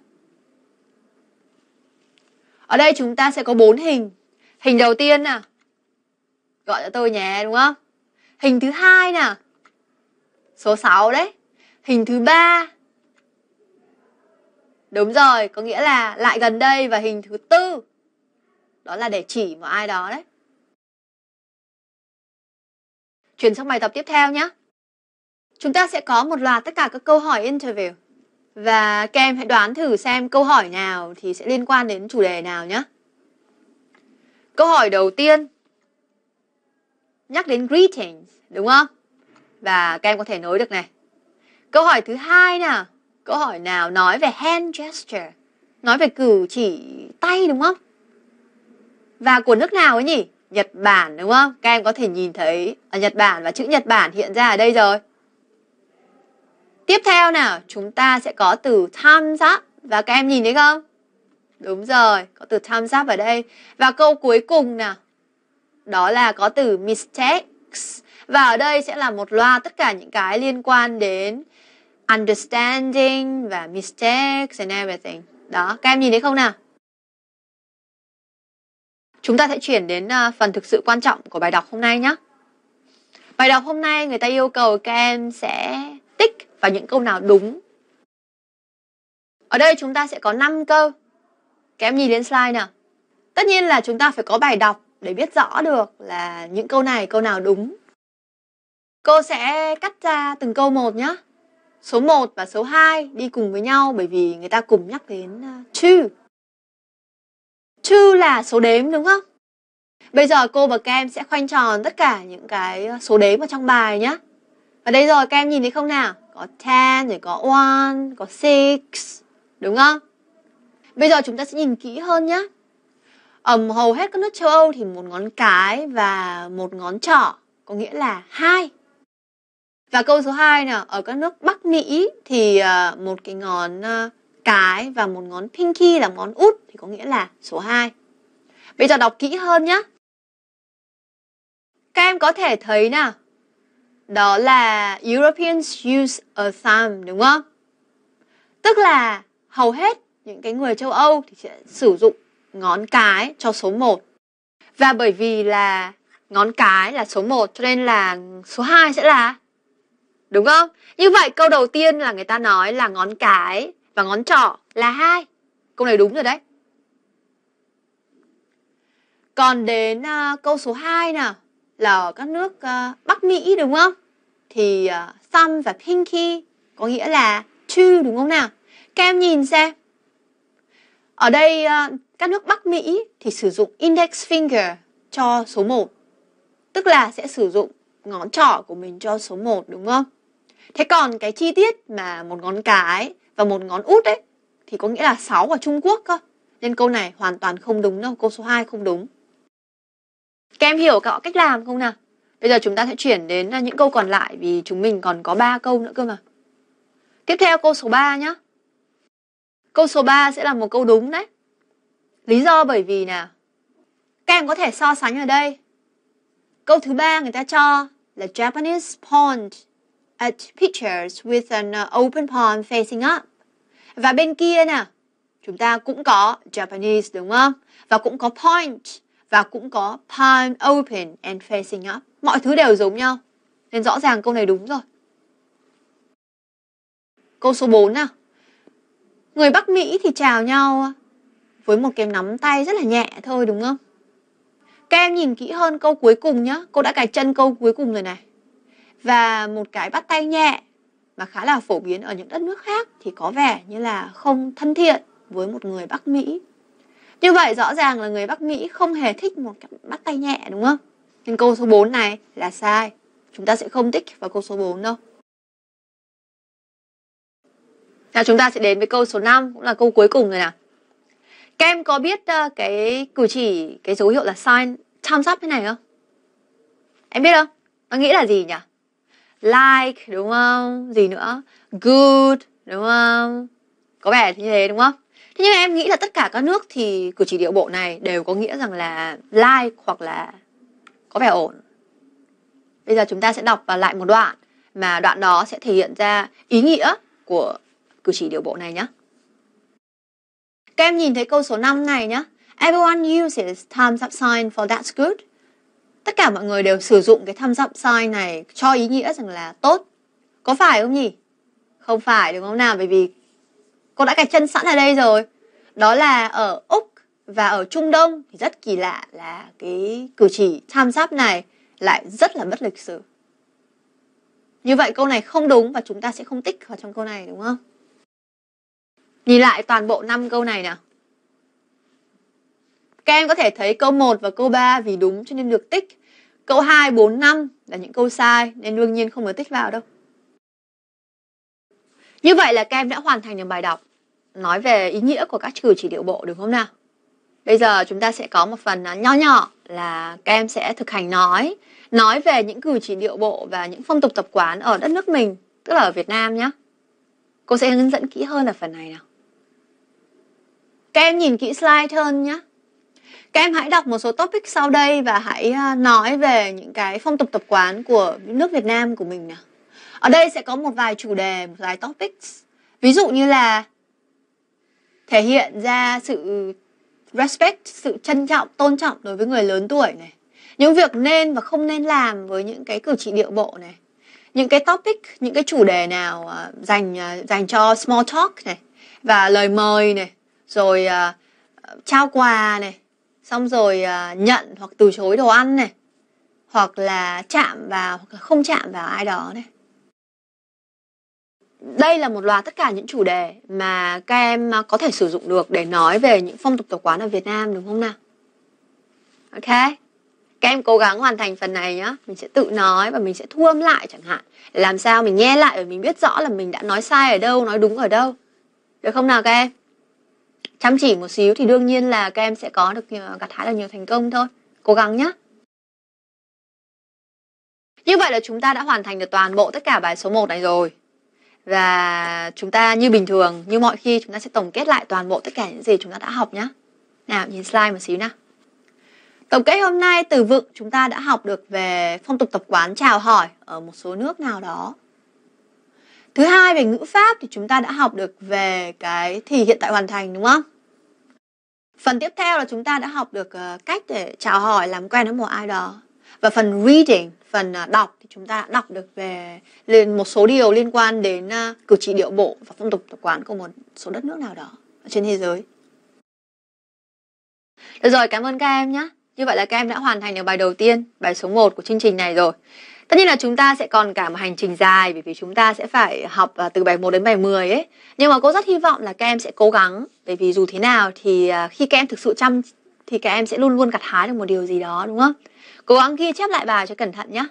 Ở đây chúng ta sẽ có bốn hình. Hình đầu tiên nè. Gọi cho tôi nhé đúng không? Hình thứ hai nè. Số 6 đấy. Hình thứ ba. Đúng rồi, có nghĩa là lại gần đây và hình thứ tư. Đó là để chỉ một ai đó đấy. Chuyển sang bài tập tiếp theo nhé. Chúng ta sẽ có một loạt tất cả các câu hỏi interview. Và các em hãy đoán thử xem câu hỏi nào thì sẽ liên quan đến chủ đề nào nhé. Câu hỏi đầu tiên nhắc đến greetings, đúng không? Và các em có thể nối được này. Câu hỏi thứ hai nào? Câu hỏi nào nói về hand gesture, nói về cử chỉ tay đúng không? Và của nước nào ấy nhỉ? Nhật Bản đúng không? Các em có thể nhìn thấy ở à, Nhật Bản và chữ Nhật Bản hiện ra ở đây rồi. Tiếp theo nào, chúng ta sẽ có từ tham up và các em nhìn thấy không? Đúng rồi, có từ tham up ở đây. Và câu cuối cùng nào, đó là có từ mistakes. Và ở đây sẽ là một loạt tất cả những cái liên quan đến understanding và mistakes and everything. Đó, các em nhìn thấy không nào? Chúng ta sẽ chuyển đến ờ, phần thực sự quan trọng của bài đọc hôm nay nhé. Bài đọc hôm nay người ta yêu cầu các em sẽ và những câu nào đúng. Ở đây chúng ta sẽ có 5 câu. Các em nhìn lên slide nào. Tất nhiên là chúng ta phải có bài đọc để biết rõ được là những câu này câu nào đúng. Cô sẽ cắt ra từng câu một nhé. Số 1 và số 2 đi cùng với nhau bởi vì người ta cùng nhắc đến chư. Ờ, chư là số đếm đúng không? Bây giờ cô và kem sẽ khoanh tròn tất cả những cái ờ, số đếm ở trong bài nhé. Ở đây rồi kem nhìn thấy không nào? có ten, rồi có one, có six, đúng không? Bây giờ chúng ta sẽ nhìn kỹ hơn nhé. Ở hầu hết các nước châu Âu thì một ngón cái và một ngón trỏ có nghĩa là hai. Và câu số 2 nè ở các nước Bắc Mỹ thì ờ, một cái ngón ờ, cái và một ngón pinky là ngón út thì có nghĩa là số 2. Bây giờ đọc kỹ hơn nhé. Các em có thể thấy nè đó là Europeans use a thumb đúng không? Tức là hầu hết những cái người châu Âu thì sẽ sử dụng ngón cái cho số 1. Và bởi vì là ngón cái là số 1 cho nên là số 2 sẽ là đúng không? Như vậy câu đầu tiên là người ta nói là ngón cái và ngón trỏ là hai. Câu này đúng rồi đấy. Còn đến uh, câu số 2 nào là ở các nước uh, Bắc Mỹ đúng không? Thì uh, ờ, some và pinky có nghĩa là two đúng không nào? Các em nhìn xem. Ở đây uh, các nước Bắc Mỹ thì sử dụng index finger cho số 1. Tức là sẽ sử dụng ngón trỏ của mình cho số 1 đúng không? Thế còn cái chi tiết mà một ngón cái và một ngón út ấy thì có nghĩa là 6 ở Trung Quốc cơ. Nên câu này hoàn toàn không đúng đâu, câu số 2 không đúng. Các em hiểu cả cách làm không nào? Bây giờ chúng ta sẽ chuyển đến à, những câu còn lại vì chúng mình còn có 3 câu nữa cơ mà. Tiếp theo câu số 3 nhé. Câu số 3 sẽ là một câu đúng đấy. Lý do bởi vì nào? Các em có thể so sánh ở đây. Câu thứ ba người ta cho là Japanese pond at pictures with an à, open pond facing up. Và bên kia nè, chúng ta cũng có Japanese đúng không? Và cũng có point và cũng có palm open and facing up. Mọi thứ đều giống nhau. Nên rõ ràng câu này đúng rồi. Câu số 4 nào. Người Bắc Mỹ thì chào nhau với một cái nắm tay rất là nhẹ thôi đúng không? Các em nhìn kỹ hơn câu cuối cùng nhé. Cô đã cài chân câu cuối cùng rồi này. Và một cái bắt tay nhẹ mà khá là phổ biến ở những đất nước khác thì có vẻ như là không thân thiện với một người Bắc Mỹ như vậy rõ ràng là người Bắc Mỹ không hề thích một cái bắt tay nhẹ đúng không? Nhưng câu số 4 này là sai. Chúng ta sẽ không tích vào câu số 4 đâu. Nào chúng ta sẽ đến với câu số 5 cũng là câu cuối cùng rồi nè. Các em có biết uh, cái cử chỉ cái dấu hiệu là sign thumbs up thế này không? Em biết không? Nó nghĩ là gì nhỉ? Like đúng không? Gì nữa? Good đúng không? Có vẻ như thế đúng không? thế nhưng em nghĩ là tất cả các nước thì cử chỉ điệu bộ này đều có nghĩa rằng là like hoặc là có vẻ ổn bây giờ chúng ta sẽ đọc và lại một đoạn mà đoạn đó sẽ thể hiện ra ý nghĩa của cử chỉ điệu bộ này nhé các em nhìn thấy câu số 5 này nhé Everyone uses thumbs up sign for that's good. Tất cả mọi người đều sử dụng cái thumbs up sign này cho ý nghĩa rằng là tốt. Có phải không nhỉ? Không phải đúng không nào? Bởi vì Cô đã gạch chân sẵn ở đây rồi. Đó là ở Úc và ở Trung Đông thì rất kỳ lạ là cái cử chỉ tham giáp này lại rất là bất lịch sử. Như vậy câu này không đúng và chúng ta sẽ không tích vào trong câu này đúng không? Nhìn lại toàn bộ năm câu này nào. Các em có thể thấy câu 1 và câu 3 vì đúng cho nên được tích. Câu 2, 4, 5 là những câu sai nên đương nhiên không được tích vào đâu. Như vậy là các em đã hoàn thành được bài đọc nói về ý nghĩa của các trừ chỉ điệu bộ đúng không nào? Bây giờ chúng ta sẽ có một phần à, nho nhỏ là các em sẽ thực hành nói, nói về những cử chỉ điệu bộ và những phong tục tập quán ở đất nước mình, tức là ở Việt Nam nhé. Cô sẽ hướng dẫn kỹ hơn ở phần này nào. Các em nhìn kỹ slide hơn nhé. Các em hãy đọc một số topic sau đây và hãy à, nói về những cái phong tục tập quán của nước Việt Nam của mình nào. Ở đây sẽ có một vài chủ đề, một vài topics. Ví dụ như là thể hiện ra sự respect, sự trân trọng, tôn trọng đối với người lớn tuổi này. Những việc nên và không nên làm với những cái cử chỉ điệu bộ này. Những cái topic, những cái chủ đề nào uh, dành uh, dành cho small talk này và lời mời này, rồi uh, trao quà này, xong rồi uh, nhận hoặc từ chối đồ ăn này, hoặc là chạm vào hoặc là không chạm vào ai đó này đây là một loạt tất cả những chủ đề mà các em à, có thể sử dụng được để nói về những phong tục tập quán ở Việt Nam đúng không nào? Ok. Các em cố gắng hoàn thành phần này nhé. Mình sẽ tự nói và mình sẽ thu âm lại chẳng hạn. Để làm sao mình nghe lại và mình biết rõ là mình đã nói sai ở đâu, nói đúng ở đâu. Được không nào các em? Chăm chỉ một xíu thì đương nhiên là các em sẽ có được gặt hái được nhiều thành công thôi. Cố gắng nhé. Như vậy là chúng ta đã hoàn thành được toàn bộ tất cả bài số 1 này rồi và chúng ta như bình thường như mọi khi chúng ta sẽ tổng kết lại toàn bộ tất cả những gì chúng ta đã học nhé nào nhìn slide một xíu nào tổng kết hôm nay từ vựng chúng ta đã học được về phong tục tập quán chào hỏi ở một số nước nào đó thứ hai về ngữ pháp thì chúng ta đã học được về cái thì hiện tại hoàn thành đúng không phần tiếp theo là chúng ta đã học được ờ, cách để chào hỏi làm quen với một ai đó và phần reading phần à, đọc thì chúng ta đã đọc được về lên một số điều liên quan đến à, cử chỉ điệu bộ và phong tục tập quán của một số đất nước nào đó trên thế giới được rồi cảm ơn các em nhé như vậy là các em đã hoàn thành được bài đầu tiên bài số 1 của chương trình này rồi Tất nhiên là chúng ta sẽ còn cả một hành trình dài bởi vì chúng ta sẽ phải học à, từ bài 1 đến bài 10 ấy. Nhưng mà cô rất hy vọng là các em sẽ cố gắng bởi vì dù thế nào thì khi các em thực sự chăm thì các em sẽ luôn luôn gặt hái được một điều gì đó đúng không? Cố gắng ghi chép lại bài cho cẩn thận nhé.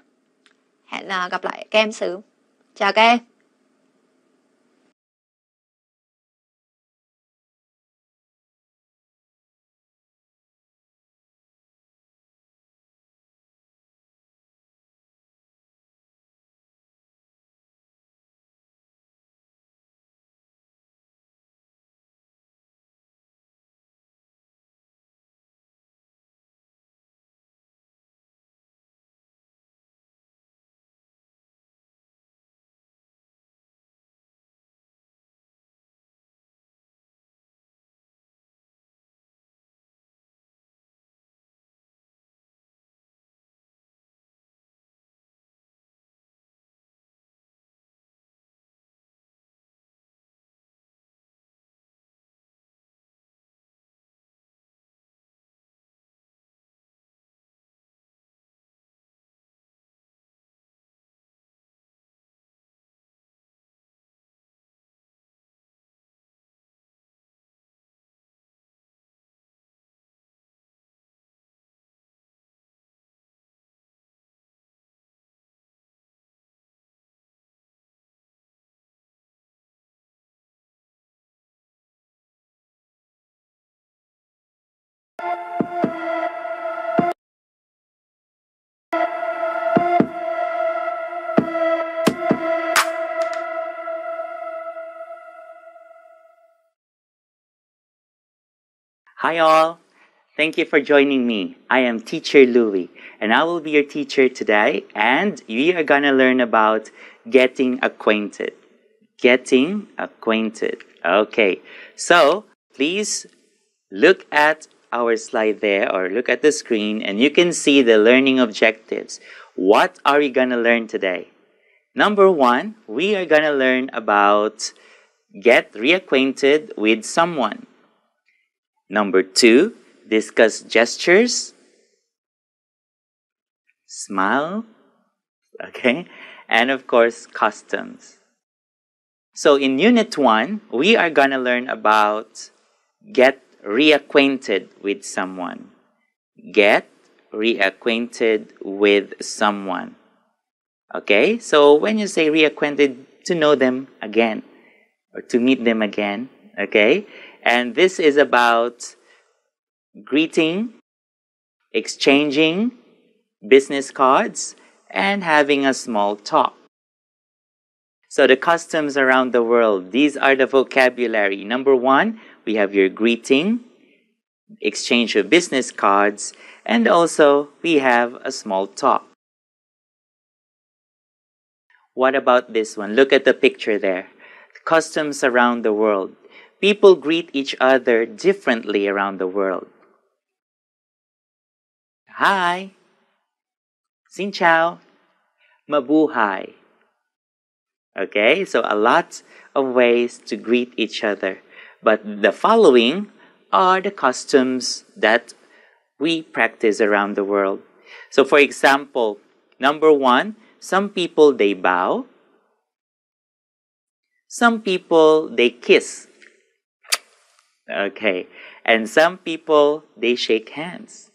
Hẹn à, gặp lại các em sớm. Chào các em. Hi, all. Thank you for joining me. I am Teacher Louie, and I will be your teacher today. And we are going to learn about getting acquainted. Getting acquainted. Okay, so please look at our slide there or look at the screen, and you can see the learning objectives. What are we going to learn today? Number one, we are going to learn about get reacquainted with someone. Number two, discuss gestures. Smile. Okay. And of course, customs. So in Unit 1, we are going to learn about get reacquainted with someone. Get reacquainted with someone. Okay? So when you say reacquainted, to know them again or to meet them again. Okay? And this is about greeting, exchanging business cards, and having a small talk. So, the customs around the world, these are the vocabulary. Number one, we have your greeting, exchange of business cards, and also we have a small talk. What about this one? Look at the picture there. Customs around the world people greet each other differently around the world. Hi. Xin chào. Mabuhay. Okay, so a lot of ways to greet each other. But the following are the customs that we practice around the world. So, for example, number one, some people they bow, some people they kiss. Okay. And some people, they shake hands.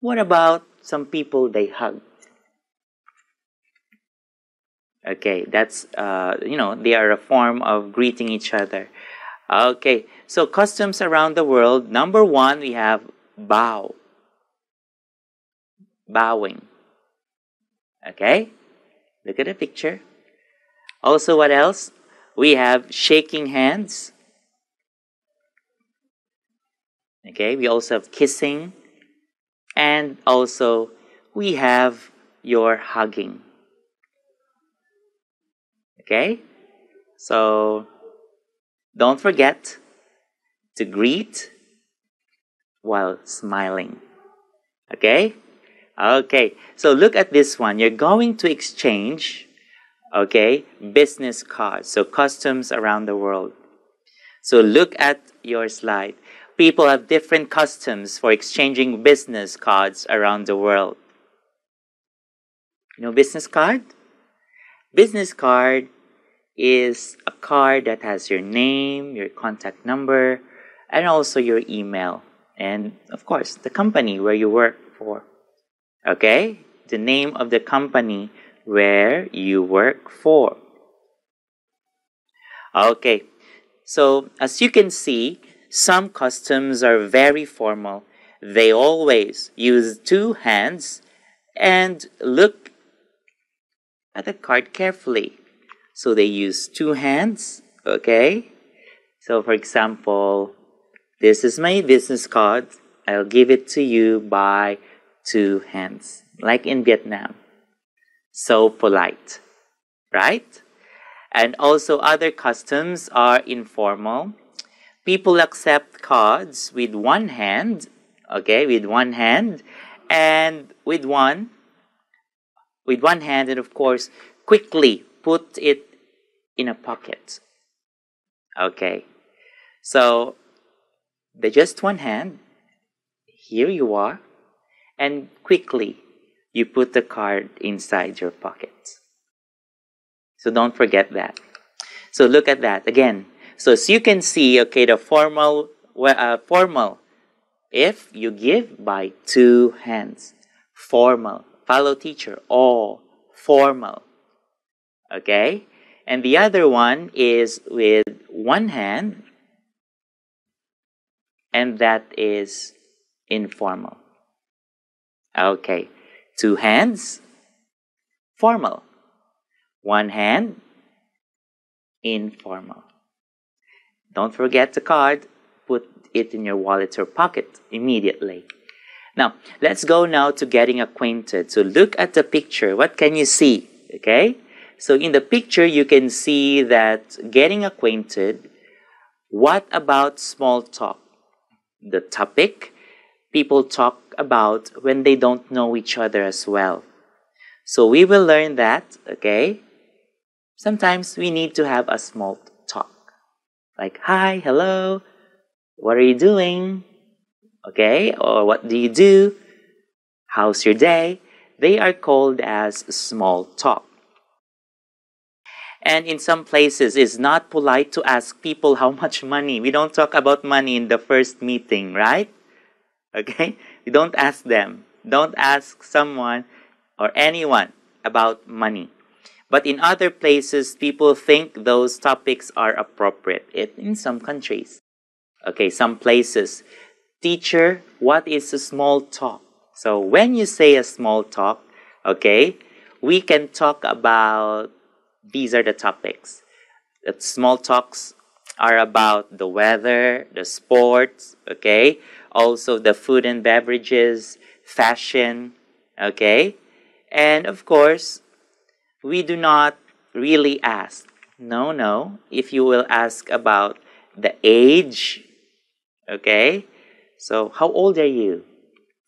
What about some people, they hug? Okay, that's, uh, you know, they are a form of greeting each other. Okay, so customs around the world. Number one, we have bow. Bowing. Okay, look at the picture. Also, what else? We have shaking hands. Okay, we also have kissing, and also we have your hugging. Okay, so don't forget to greet while smiling. Okay? Okay, so look at this one. You're going to exchange, okay, business cards, so customs around the world. So look at your slide people have different customs for exchanging business cards around the world. You know, business card? Business card is a card that has your name, your contact number, and also your email. And of course, the company where you work for. Okay? The name of the company where you work for. Okay, so as you can see, some customs are very formal. They always use two hands and look at the card carefully. So they use two hands, okay? So for example, this is my business card. I'll give it to you by two hands, like in Vietnam. So polite, right? And also other customs are informal people accept cards with one hand, okay, with one hand, and with one, with one hand, and of course, quickly put it in a pocket. Okay, so the just one hand, here you are, and quickly you put the card inside your pocket. So don't forget that. So look at that again. So as you can see, okay, the formal, uh, formal, if you give by two hands, formal, follow teacher, all, formal, okay? And the other one is with one hand, and that is informal. Okay, two hands, formal. One hand, informal. Don't forget the card. Put it in your wallet or pocket immediately. Now, let's go now to getting acquainted. So look at the picture. What can you see? Okay? So in the picture, you can see that getting acquainted, what about small talk? The topic people talk about when they don't know each other as well. So we will learn that, okay? Sometimes we need to have a small talk. Like, hi, hello, what are you doing? Okay, or what do you do? How's your day? They are called as small talk. And in some places, it's not polite to ask people how much money. We don't talk about money in the first meeting, right? Okay? We don't ask them. Don't ask someone or anyone about money. But in other places, people think those topics are appropriate in some countries. Okay, some places. Teacher, what is a small talk? So when you say a small talk, okay, we can talk about these are the topics. The small talks are about the weather, the sports, okay, also the food and beverages, fashion, okay, and of course, we do not really ask. No, no. If you will ask about the age, okay? So, how old are you?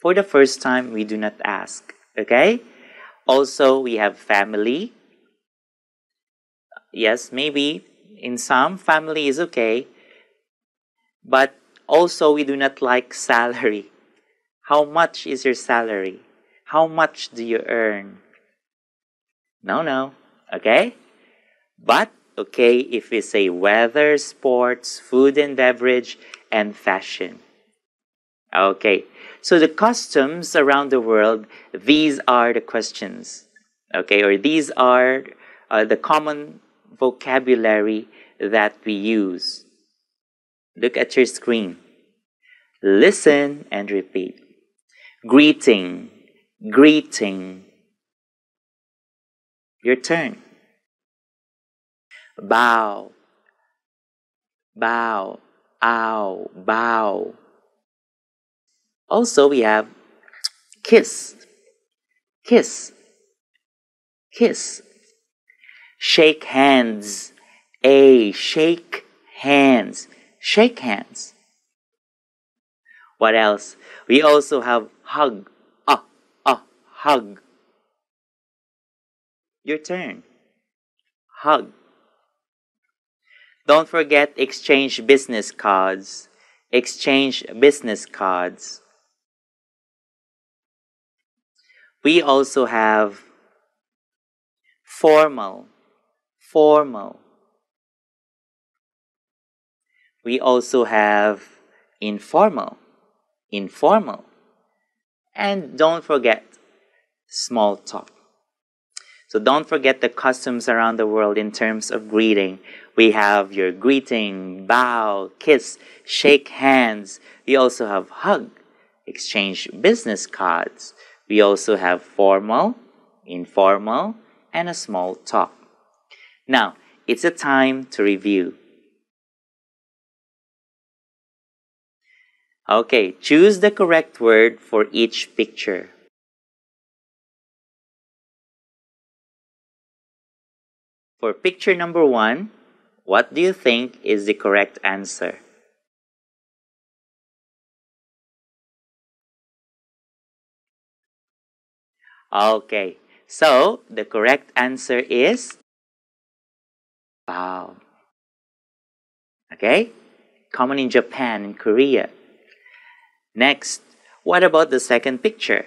For the first time, we do not ask, okay? Also, we have family. Yes, maybe in some family is okay, but also we do not like salary. How much is your salary? How much do you earn? No, no. Okay? But okay if we say weather, sports, food and beverage, and fashion. Okay, so the customs around the world, these are the questions, okay, or these are uh, the common vocabulary that we use. Look at your screen. Listen and repeat. Greeting, greeting, your turn. Bow. Bow. Ow. Bow. Also, we have kiss. Kiss. Kiss. Shake hands. A. Shake hands. Shake hands. What else? We also have hug. Ah, ah, hug your turn. Hug. Don't forget exchange business cards. Exchange business cards. We also have formal, formal. We also have informal, informal. And don't forget small talk. So don't forget the customs around the world in terms of greeting. We have your greeting, bow, kiss, shake hands. We also have hug, exchange business cards. We also have formal, informal, and a small talk. Now, it's a time to review. Okay, choose the correct word for each picture. For picture number one, what do you think is the correct answer? Okay, so the correct answer is bow. Okay, common in Japan and Korea. Next, what about the second picture?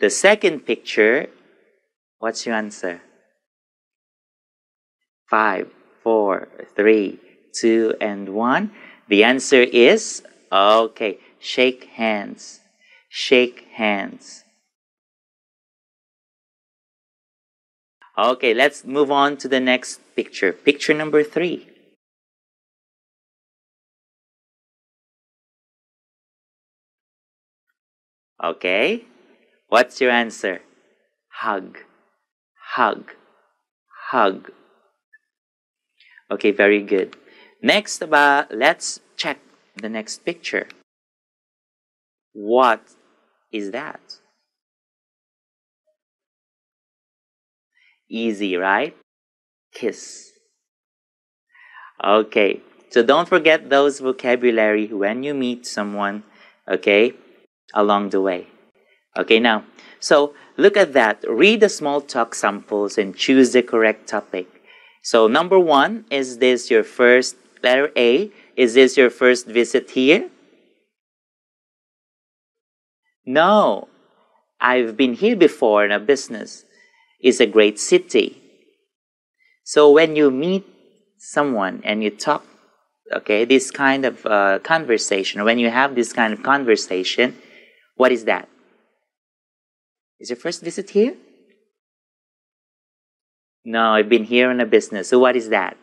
The second picture What's your answer? Five, four, three, two, and one. The answer is okay. Shake hands. Shake hands. Okay, let's move on to the next picture. Picture number three. Okay, what's your answer? Hug hug, hug. Okay, very good. Next, ba, let's check the next picture. What is that? Easy, right? Kiss. Okay, so don't forget those vocabulary when you meet someone, okay, along the way. Okay, now, so look at that. Read the small talk samples and choose the correct topic. So number one, is this your first letter A? Is this your first visit here? No, I've been here before in a business. It's a great city. So when you meet someone and you talk, okay, this kind of uh, conversation, when you have this kind of conversation, what is that? Is your first visit here? No, I've been here on a business. So what is that?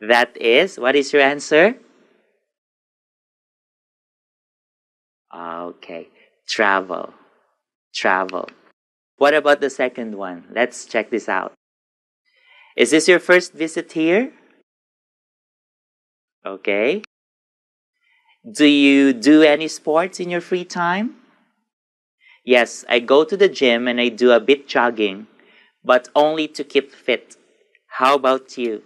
That is, what is your answer? Ah, okay, travel. Travel. What about the second one? Let's check this out. Is this your first visit here? Okay. Do you do any sports in your free time? Yes, I go to the gym and I do a bit jogging, but only to keep fit. How about you?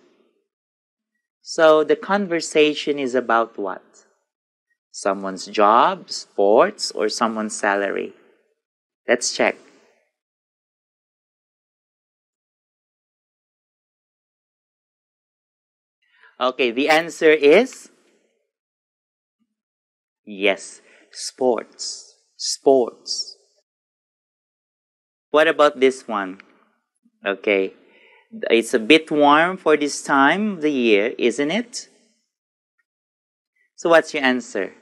So the conversation is about what? Someone's job, sports, or someone's salary. Let's check. Okay, the answer is yes, sports, sports. What about this one? Okay, it's a bit warm for this time of the year, isn't it? So what's your answer?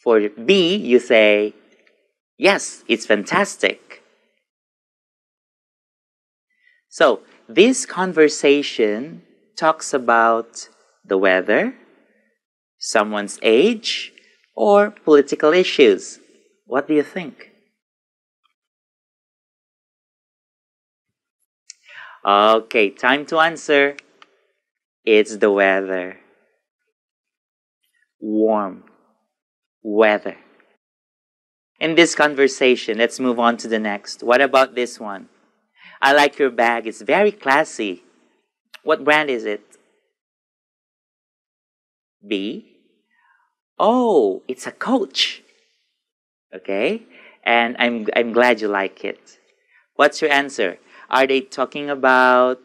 For B, you say, yes, it's fantastic. So this conversation talks about the weather, someone's age, or political issues. What do you think? Okay, time to answer. It's the weather. Warm weather. In this conversation, let's move on to the next. What about this one? I like your bag. It's very classy. What brand is it? B. Oh, it's a coach. Okay? And I'm, I'm glad you like it. What's your answer? are they talking about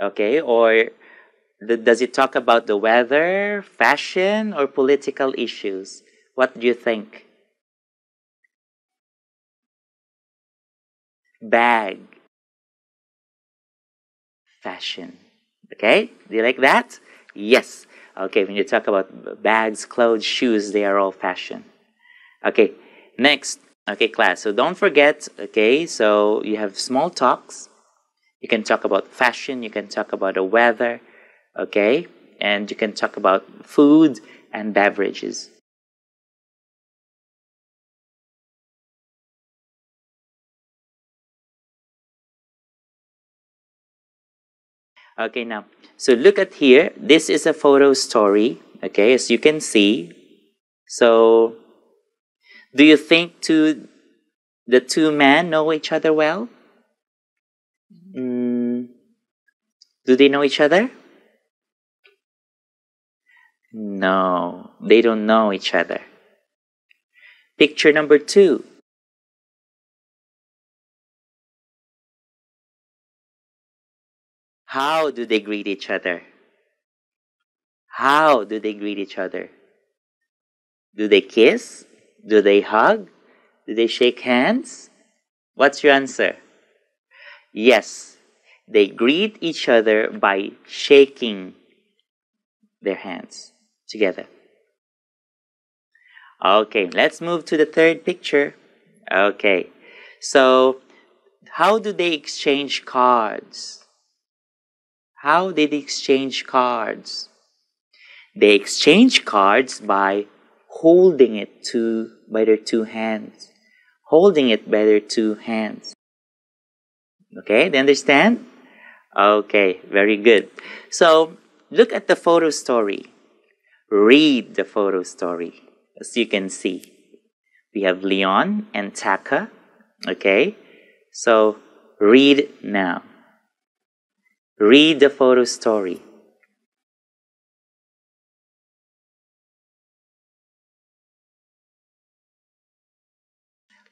okay or the, does it talk about the weather fashion or political issues what do you think bag fashion okay do you like that yes okay when you talk about bags clothes shoes they are all fashion okay next Okay, class. So don't forget, okay, so you have small talks. You can talk about fashion, you can talk about the weather, okay, and you can talk about food and beverages. Okay, now, so look at here. This is a photo story, okay, as you can see. So, do you think two, the two men know each other well? Mm. Do they know each other? No, they don't know each other. Picture number two. How do they greet each other? How do they greet each other? Do they kiss? Do they hug? Do they shake hands? What's your answer? Yes, they greet each other by shaking their hands together. Okay, let's move to the third picture. Okay, so how do they exchange cards? How did they exchange cards? They exchange cards by holding it to by their two hands. Holding it by their two hands. Okay, they understand? Okay, very good. So look at the photo story. Read the photo story. As you can see, we have Leon and Taka. Okay, so read now. Read the photo story.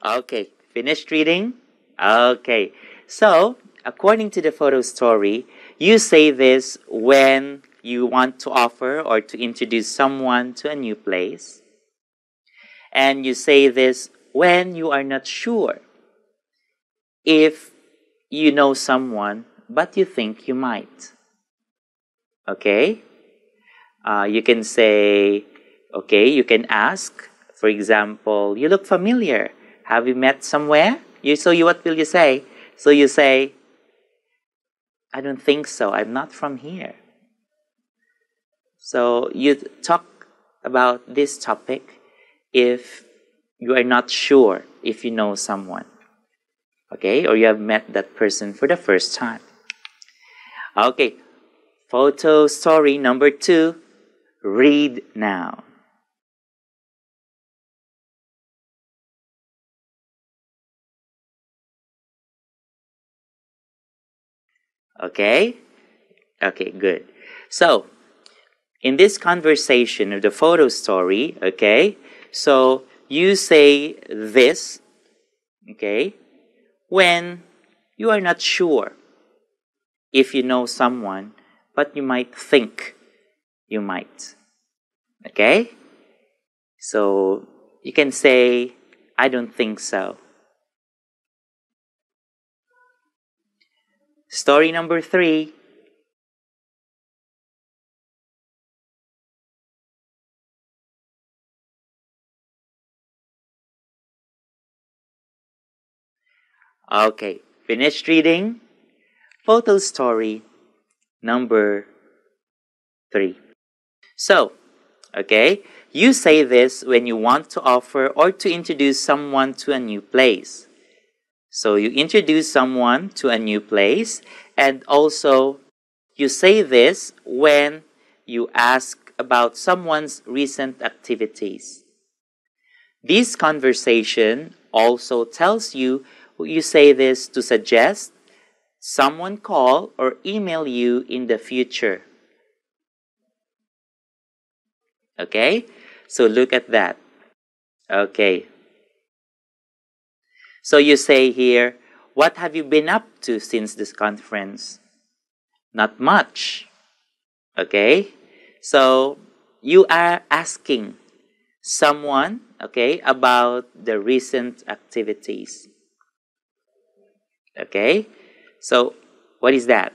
Okay, finished reading? Okay. So, according to the photo story, you say this when you want to offer or to introduce someone to a new place. And you say this when you are not sure if you know someone but you think you might. Okay? Uh, you can say, okay, you can ask. For example, you look familiar. Have you met somewhere? You so you what will you say? So you say, I don't think so. I'm not from here. So you talk about this topic if you are not sure if you know someone, okay, or you have met that person for the first time. Okay, photo story number two read now. Okay? Okay, good. So, in this conversation of the photo story, okay, so you say this, okay, when you are not sure if you know someone, but you might think you might. Okay? So you can say, I don't think so. Story number three Okay, finished reading photo story number three. So, okay, you say this when you want to offer or to introduce someone to a new place. So you introduce someone to a new place and also you say this when you ask about someone's recent activities. This conversation also tells you you say this to suggest someone call or email you in the future. Okay? So look at that. Okay, so you say here, what have you been up to since this conference? Not much. Okay? So you are asking someone, okay, about the recent activities. Okay? So what is that?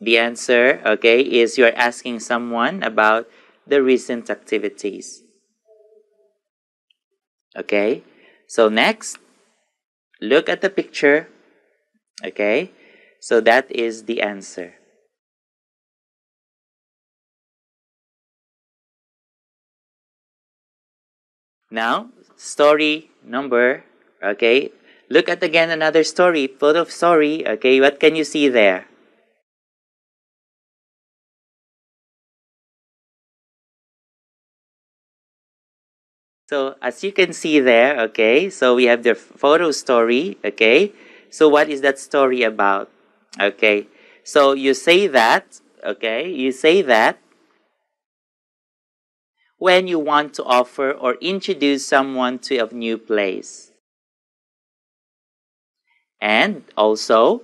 The answer, okay, is you're asking someone about the recent activities. Okay? So next, Look at the picture. Okay? So that is the answer. Now, story number, okay? Look at again another story, photo of story, okay? What can you see there? So as you can see there, okay, so we have the photo story, okay. So what is that story about? Okay, so you say that, okay, you say that when you want to offer or introduce someone to a new place. And also,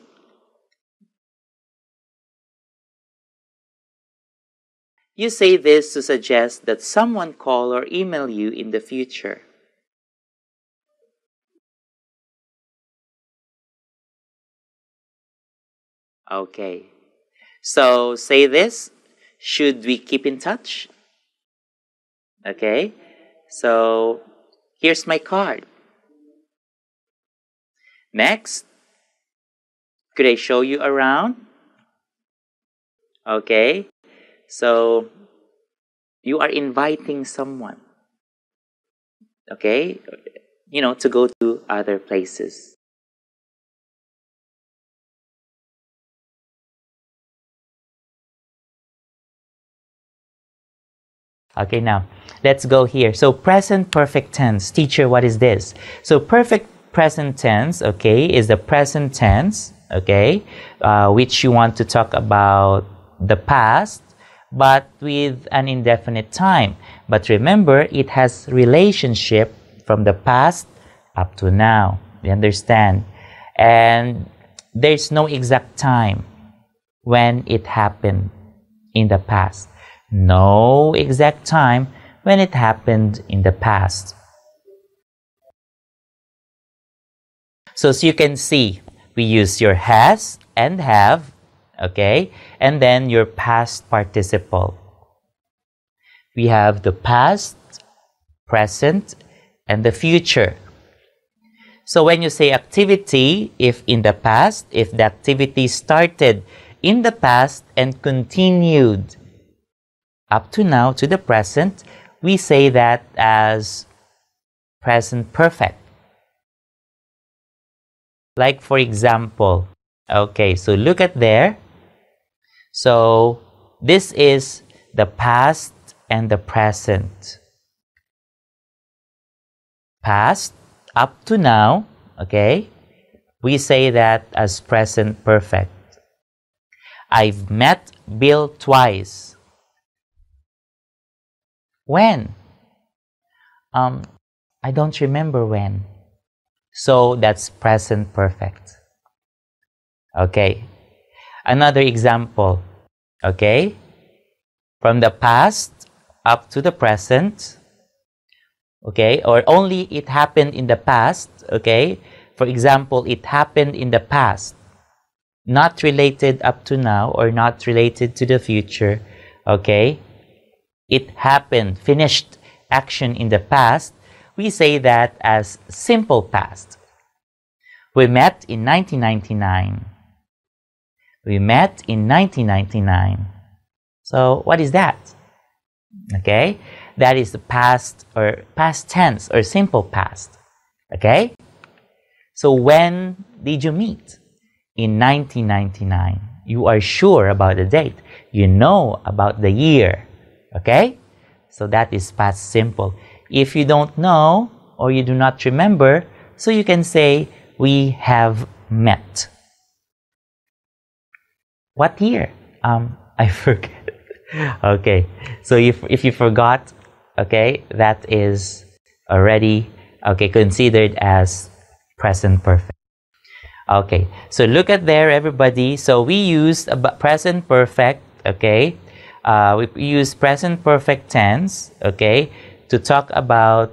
You say this to suggest that someone call or email you in the future. Okay. So say this. Should we keep in touch? Okay. So here's my card. Next. Could I show you around? Okay. So you are inviting someone, okay, you know, to go to other places. Okay, now let's go here. So present perfect tense. Teacher, what is this? So perfect present tense, okay, is the present tense, okay, uh, which you want to talk about the past but with an indefinite time. But remember, it has relationship from the past up to now. You understand? And there's no exact time when it happened in the past. No exact time when it happened in the past. So as you can see, we use your has and have okay? And then your past participle. We have the past, present, and the future. So when you say activity, if in the past, if the activity started in the past and continued up to now to the present, we say that as present perfect. Like for example, okay, so look at there. So this is the past and the present. Past up to now, okay? We say that as present perfect. I've met Bill twice. When? Um, I don't remember when. So that's present perfect. Okay. Another example okay? From the past up to the present, okay? Or only it happened in the past, okay? For example, it happened in the past, not related up to now or not related to the future, okay? It happened, finished action in the past, we say that as simple past. We met in 1999. We met in 1999. So what is that? Okay, that is the past or past tense or simple past. Okay, so when did you meet? In 1999. You are sure about the date. You know about the year. Okay, so that is past simple. If you don't know or you do not remember, so you can say we have met. What year? Um, I forget. okay, so if, if you forgot, okay, that is already, okay, considered as present perfect. Okay, so look at there, everybody. So we used present perfect, okay? Uh, we use present perfect tense, okay, to talk about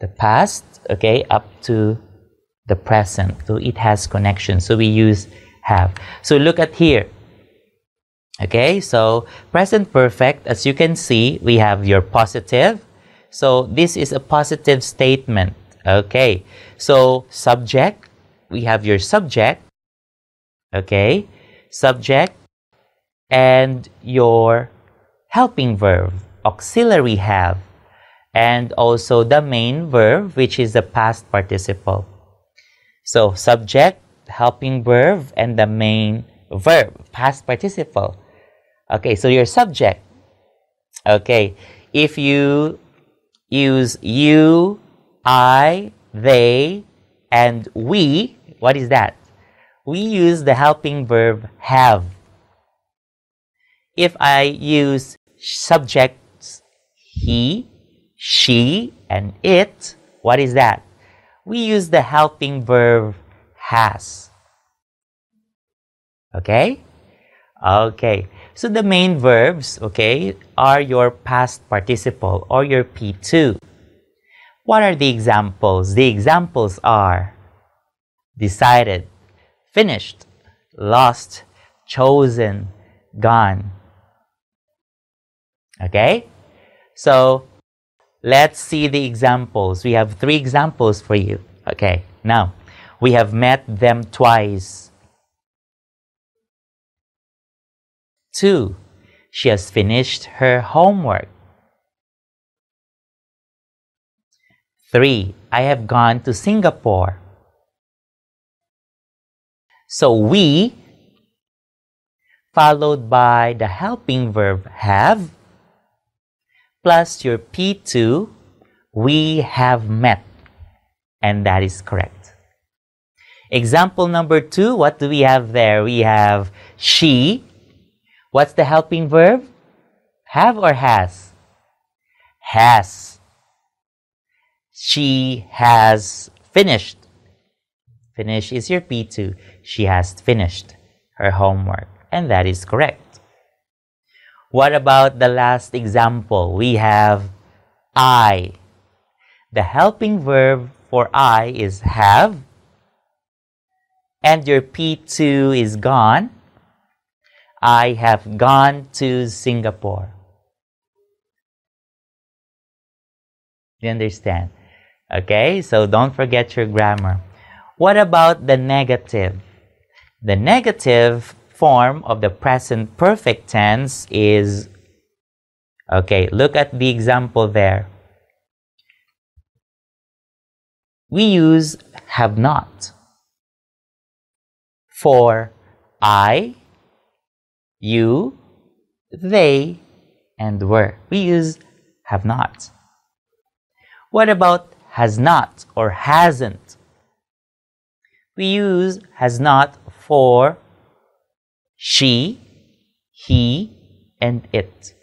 the past, okay, up to the present. So it has connection. So we use have. So look at here. Okay, so present perfect, as you can see, we have your positive. So this is a positive statement. Okay, so subject, we have your subject. Okay, subject and your helping verb, auxiliary have, and also the main verb, which is the past participle. So subject, helping verb, and the main verb, past participle. Okay, so your subject. Okay, if you use you, I, they, and we, what is that? We use the helping verb have. If I use subjects he, she, and it, what is that? We use the helping verb has. Okay? Okay. So the main verbs, okay, are your past participle or your P2. What are the examples? The examples are decided, finished, lost, chosen, gone. Okay? So let's see the examples. We have three examples for you. Okay, now we have met them twice. Two, she has finished her homework. Three, I have gone to Singapore. So we, followed by the helping verb have, plus your P2, we have met. And that is correct. Example number two, what do we have there? We have she What's the helping verb? Have or has? Has. She has finished. Finish is your P2. She has finished her homework. And that is correct. What about the last example? We have I. The helping verb for I is have. And your P2 is gone. I have gone to Singapore. You understand? Okay, so don't forget your grammar. What about the negative? The negative form of the present perfect tense is okay, look at the example there. We use have not for I you, they, and were. We use have not. What about has not or hasn't? We use has not for she, he, and it.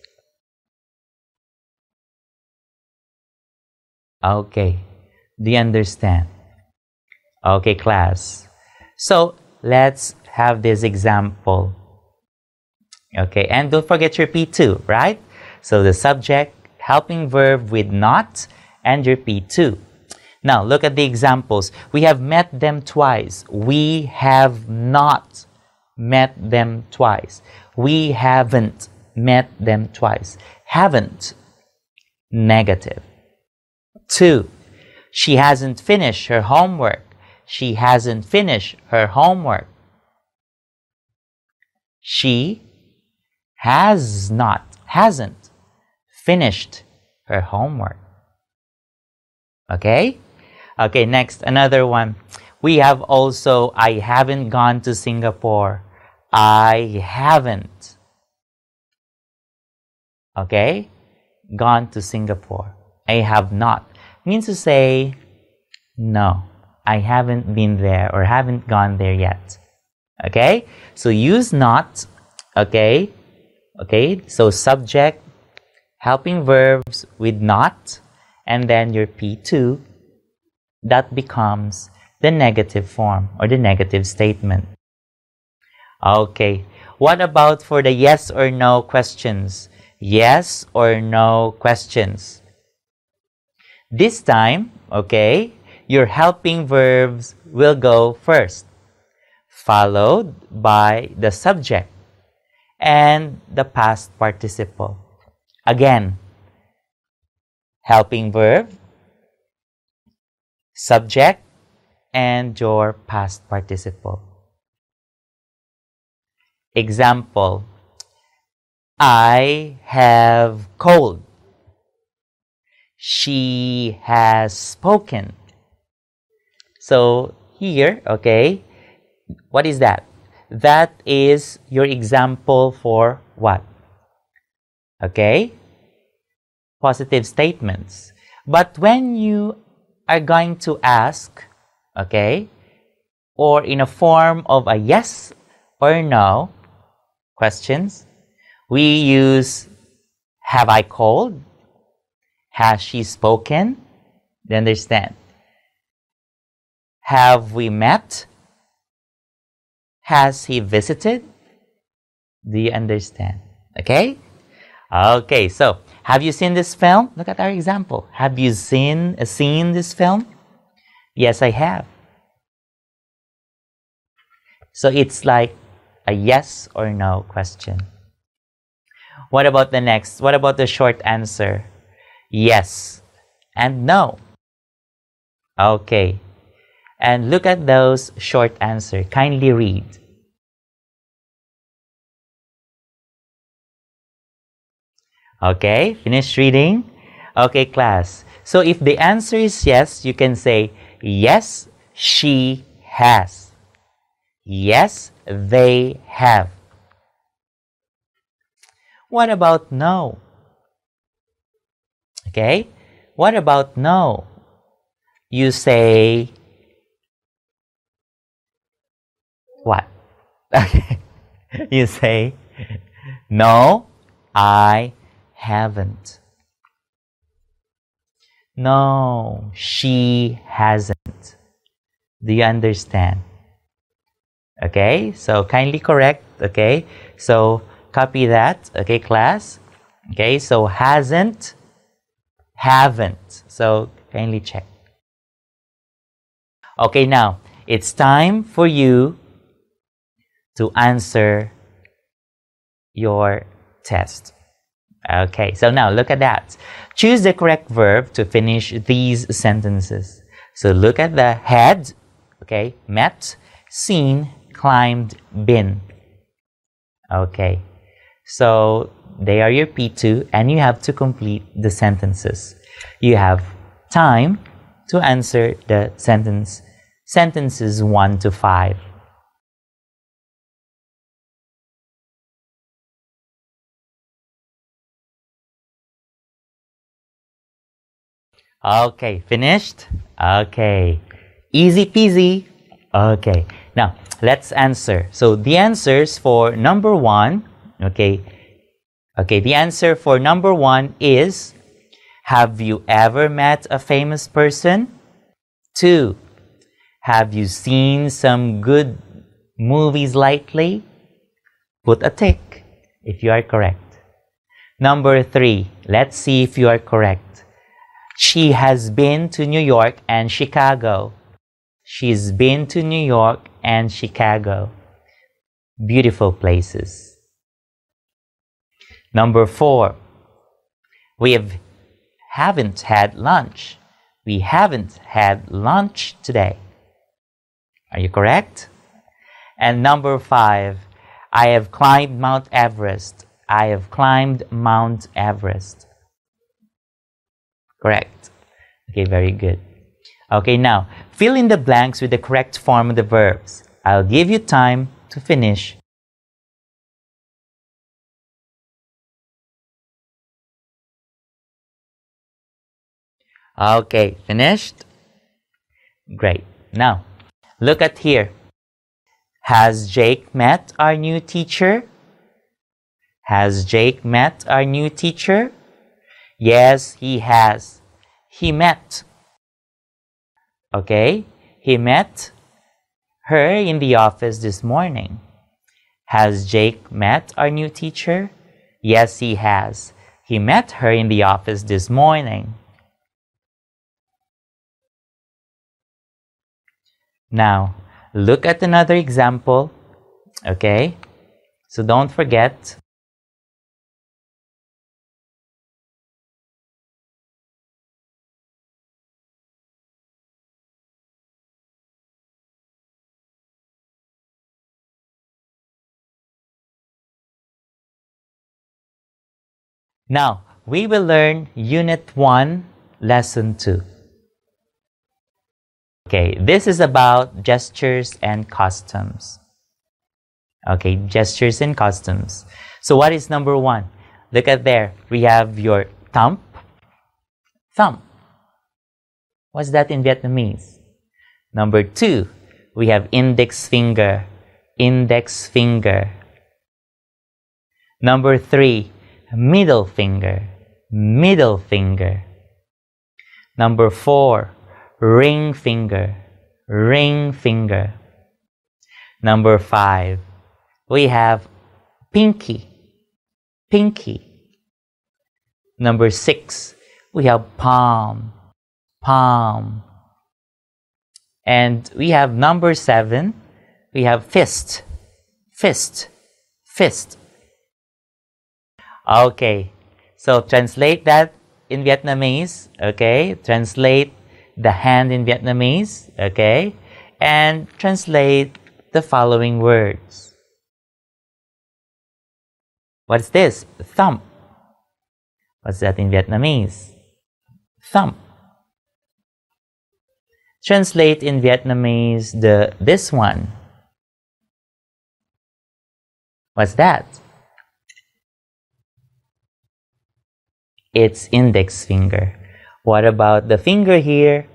Okay, do you understand? Okay, class. So let's have this example. Okay, and don't forget your P two, right? So the subject, helping verb with not, and your P two. Now, look at the examples. We have met them twice. We have not met them twice. We haven't met them twice. Haven't, negative. Two, she hasn't finished her homework. She hasn't finished her homework. She has not, hasn't finished her homework. Okay? Okay, next, another one. We have also, I haven't gone to Singapore. I haven't. Okay? Gone to Singapore. I have not. Means to say, no, I haven't been there or haven't gone there yet. Okay? So use not, okay? Okay, so subject, helping verbs with not, and then your P2, that becomes the negative form or the negative statement. Okay, what about for the yes or no questions? Yes or no questions. This time, okay, your helping verbs will go first, followed by the subject and the past participle. Again, helping verb, subject, and your past participle. Example, I have cold. She has spoken. So here, okay, what is that? that is your example for what? Okay? Positive statements. But when you are going to ask, okay, or in a form of a yes or no questions, we use have I called? Has she spoken? You understand? Have we met? has he visited? Do you understand? Okay? Okay, so have you seen this film? Look at our example. Have you seen, seen this film? Yes, I have. So it's like a yes or no question. What about the next? What about the short answer? Yes and no. Okay, and look at those short answer. Kindly read. Okay, finish reading? Okay, class. So if the answer is yes, you can say, yes, she has. Yes, they have. What about no? Okay, what about no? You say, What? Okay. you say, No, I haven't. No, she hasn't. Do you understand? Okay, so kindly correct. Okay, so copy that. Okay, class. Okay, so hasn't, haven't. So kindly check. Okay, now it's time for you to answer your test. Okay, so now look at that. Choose the correct verb to finish these sentences. So look at the head, okay, met, seen, climbed, been. Okay, so they are your P2 and you have to complete the sentences. You have time to answer the sentence, sentences 1 to 5. Okay, finished? Okay. Easy peasy. Okay. Now, let's answer. So the answers for number one, okay, okay, the answer for number one is, have you ever met a famous person? Two, have you seen some good movies lately? Put a tick if you are correct. Number three, let's see if you are correct. She has been to New York and Chicago. She's been to New York and Chicago. Beautiful places. Number four, we have, haven't had lunch. We haven't had lunch today. Are you correct? And number five, I have climbed Mount Everest. I have climbed Mount Everest. Correct. Okay, very good. Okay, now fill in the blanks with the correct form of the verbs. I'll give you time to finish. Okay, finished? Great. Now, look at here. Has Jake met our new teacher? Has Jake met our new teacher? Yes, he has. He met. Okay? He met her in the office this morning. Has Jake met our new teacher? Yes, he has. He met her in the office this morning. Now, look at another example. Okay? So don't forget Now, we will learn Unit 1, Lesson 2. Okay, this is about gestures and customs. Okay, gestures and customs. So what is number one? Look at there. We have your thump. Thump. What's that in Vietnamese? Number two, we have index finger. Index finger. Number three, middle finger, middle finger. Number four, ring finger, ring finger. Number five, we have pinky, pinky. Number six, we have palm, palm. And we have number seven, we have fist, fist, fist. Okay, so translate that in Vietnamese, okay? Translate the hand in Vietnamese, okay? And translate the following words. What is this? Thumb. What's that in Vietnamese? Thumb. Translate in Vietnamese the this one. What's that? its index finger. What about the finger here?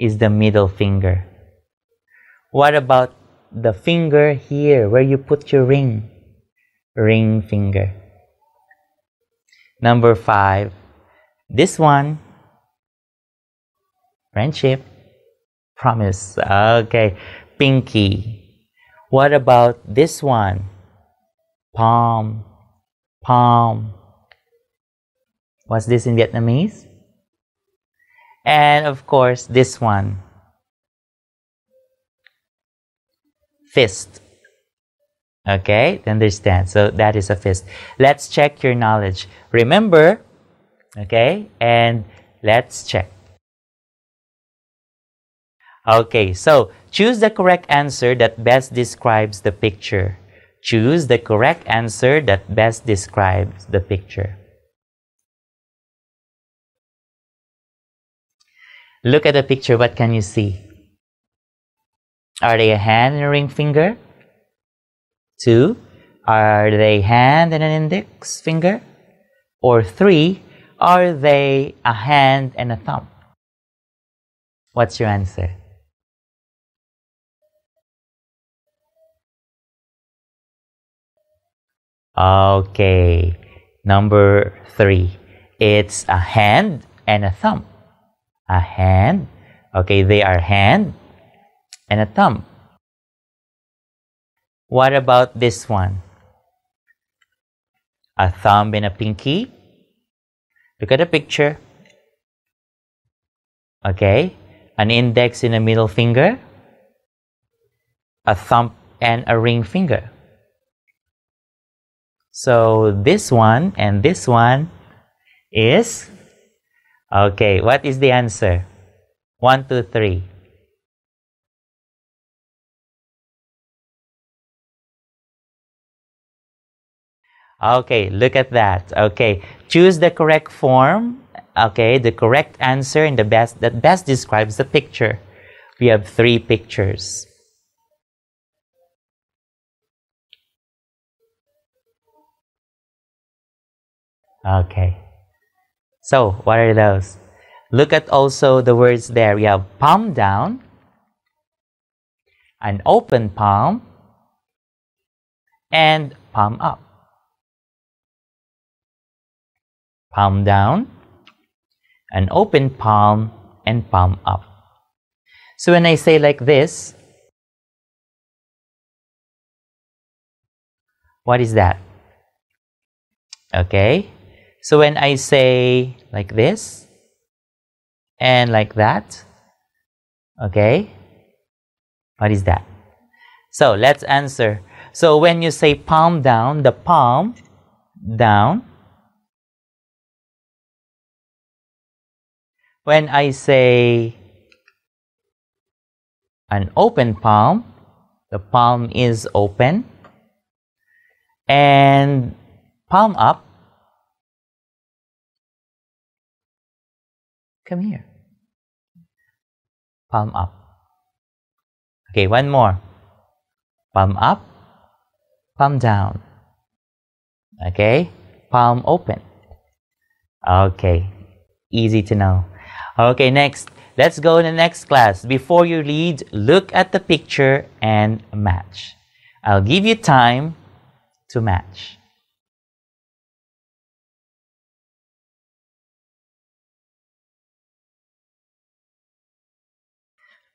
Is the middle finger. What about the finger here where you put your ring? Ring finger. Number five, this one, friendship, promise. Okay, pinky. What about this one? Palm palm. What's this in Vietnamese? And of course, this one fist. Okay, understand. So that is a fist. Let's check your knowledge. Remember, okay, and let's check. Okay, so choose the correct answer that best describes the picture. Choose the correct answer that best describes the picture. Look at the picture, what can you see? Are they a hand and a ring finger? Two, are they hand and an index finger? Or three, are they a hand and a thumb? What's your answer? Okay. Number three. It's a hand and a thumb. A hand. Okay, they are hand and a thumb. What about this one? A thumb and a pinky. Look at the picture. Okay, an index in a middle finger. A thumb and a ring finger. So this one and this one is, okay, what is the answer? One, two, three. Okay, look at that. Okay, choose the correct form. Okay, the correct answer and the best that best describes the picture. We have three pictures. Okay. So what are those? Look at also the words there. You have palm down, an open palm, and palm up. Palm down, an open palm, and palm up. So when I say like this, what is that? Okay. So when I say like this and like that, okay, what is that? So let's answer. So when you say palm down, the palm down. When I say an open palm, the palm is open. And palm up, Come here. Palm up. Okay, one more. Palm up, palm down. Okay, palm open. Okay, easy to know. Okay, next, let's go to the next class. Before you read, look at the picture and match. I'll give you time to match.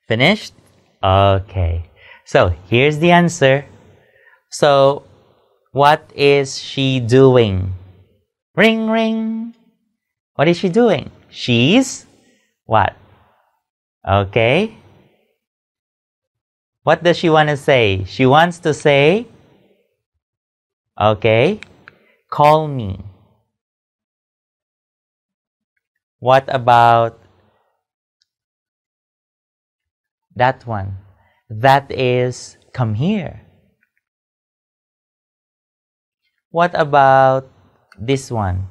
Finished? Okay. So here's the answer. So what is she doing? Ring, ring. What is she doing? She's what? Okay. What does she want to say? She wants to say, okay, call me. What about That one. That is, come here. What about this one?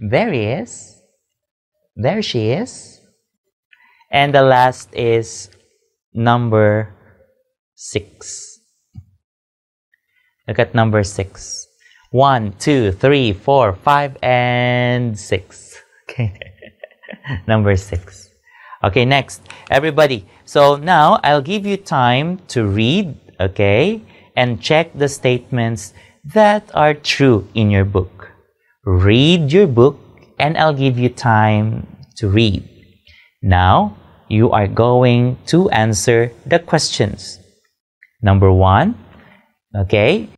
There he is. There she is. And the last is number six. Look at number six. One, two, three, four, five, and six. Okay. number six. Okay, next, everybody. So now I'll give you time to read, okay, and check the statements that are true in your book. Read your book, and I'll give you time to read. Now, you are going to answer the questions. Number one, okay,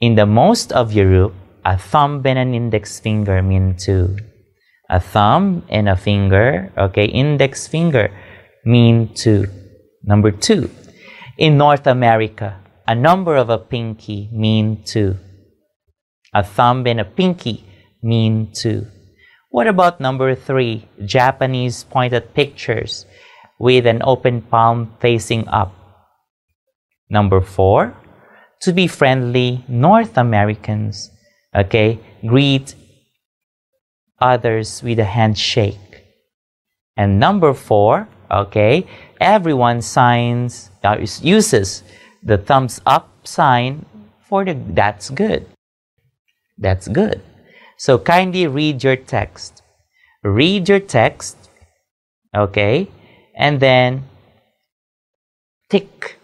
in the most of Europe, a thumb and an index finger mean two a thumb and a finger, okay, index finger, mean two. Number two, in North America, a number of a pinky mean two. A thumb and a pinky mean two. What about number three, Japanese pointed pictures with an open palm facing up? Number four, to be friendly, North Americans, okay, greet others with a handshake. And number four, okay, everyone signs, uh, uses the thumbs up sign for the that's good. That's good. So kindly read your text. Read your text, okay, and then tick,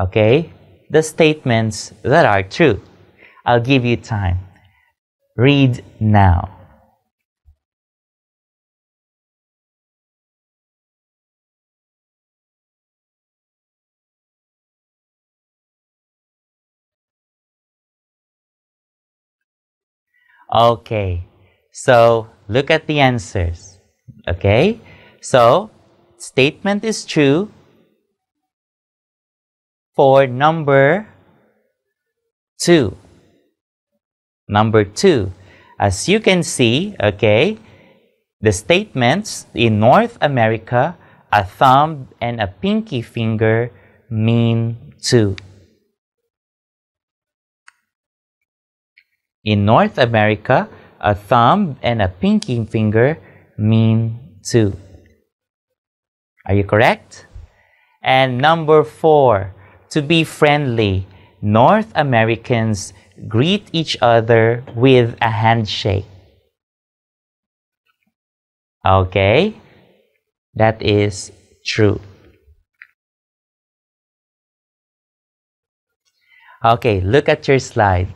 okay, the statements that are true. I'll give you time. Read now. Okay, so look at the answers. Okay, so statement is true for number 2. Number 2. As you can see, okay, the statements in North America, a thumb and a pinky finger mean 2. In North America, a thumb and a pinky finger mean two. Are you correct? And number four, to be friendly, North Americans greet each other with a handshake. Okay, that is true. Okay, look at your slide.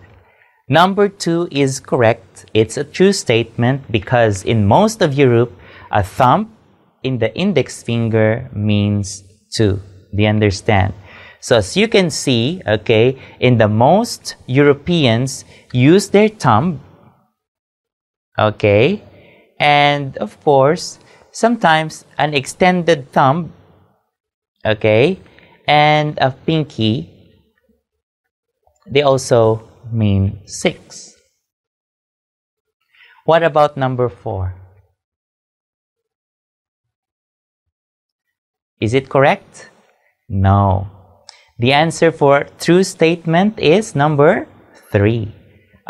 Number two is correct. It's a true statement because in most of Europe, a thumb in the index finger means two. Do you understand? So as you can see, okay, in the most Europeans use their thumb, okay, and of course, sometimes an extended thumb, okay, and a pinky, they also mean 6. What about number 4? Is it correct? No. The answer for true statement is number 3.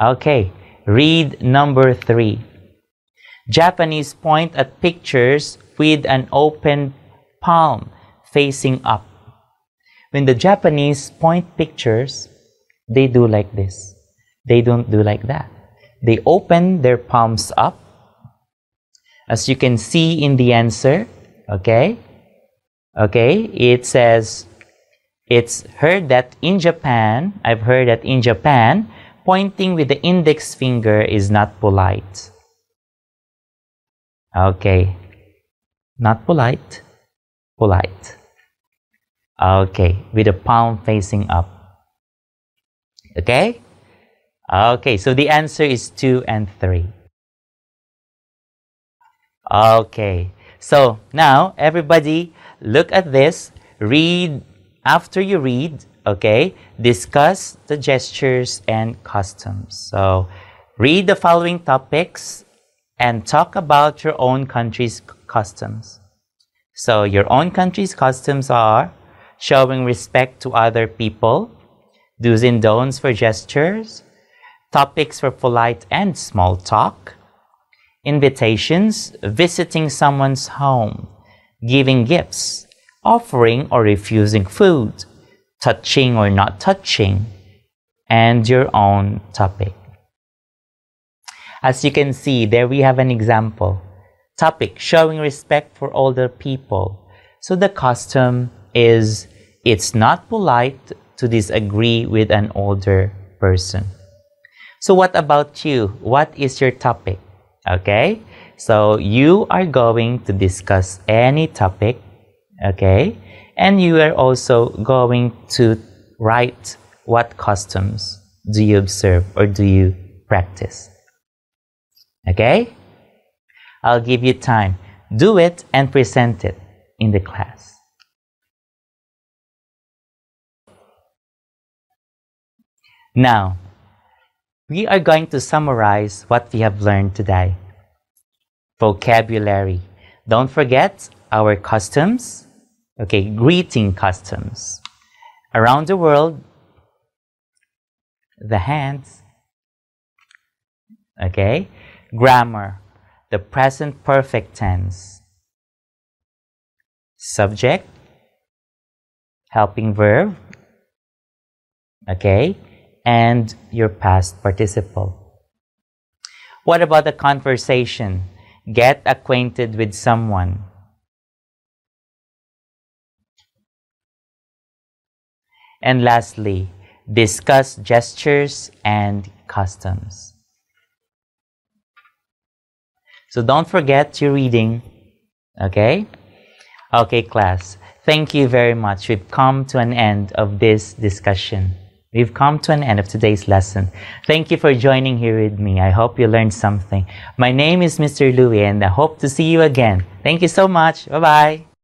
Okay, read number 3. Japanese point at pictures with an open palm facing up. When the Japanese point pictures, they do like this. They don't do like that. They open their palms up. As you can see in the answer, okay? Okay, it says, it's heard that in Japan, I've heard that in Japan, pointing with the index finger is not polite. Okay, not polite, polite. Okay, with the palm facing up. Okay? Okay, so the answer is 2 and 3. Okay, so now everybody look at this. Read after you read, okay? Discuss the gestures and customs. So read the following topics and talk about your own country's customs. So your own country's customs are showing respect to other people, do's and don'ts for gestures, topics for polite and small talk, invitations, visiting someone's home, giving gifts, offering or refusing food, touching or not touching, and your own topic. As you can see, there we have an example. Topic showing respect for older people. So the custom is it's not polite to disagree with an older person. So, what about you? What is your topic? Okay, so you are going to discuss any topic, okay, and you are also going to write what customs do you observe or do you practice. Okay, I'll give you time. Do it and present it in the class. Now, we are going to summarize what we have learned today. Vocabulary. Don't forget our customs. Okay, greeting customs. Around the world, the hands. Okay, grammar. The present perfect tense. Subject. Helping verb. Okay, and your past participle. What about a conversation? Get acquainted with someone. And lastly, discuss gestures and customs. So don't forget your reading, okay? Okay, class. Thank you very much. We've come to an end of this discussion. We've come to an end of today's lesson. Thank you for joining here with me. I hope you learned something. My name is Mr. Louie, and I hope to see you again. Thank you so much. Bye bye.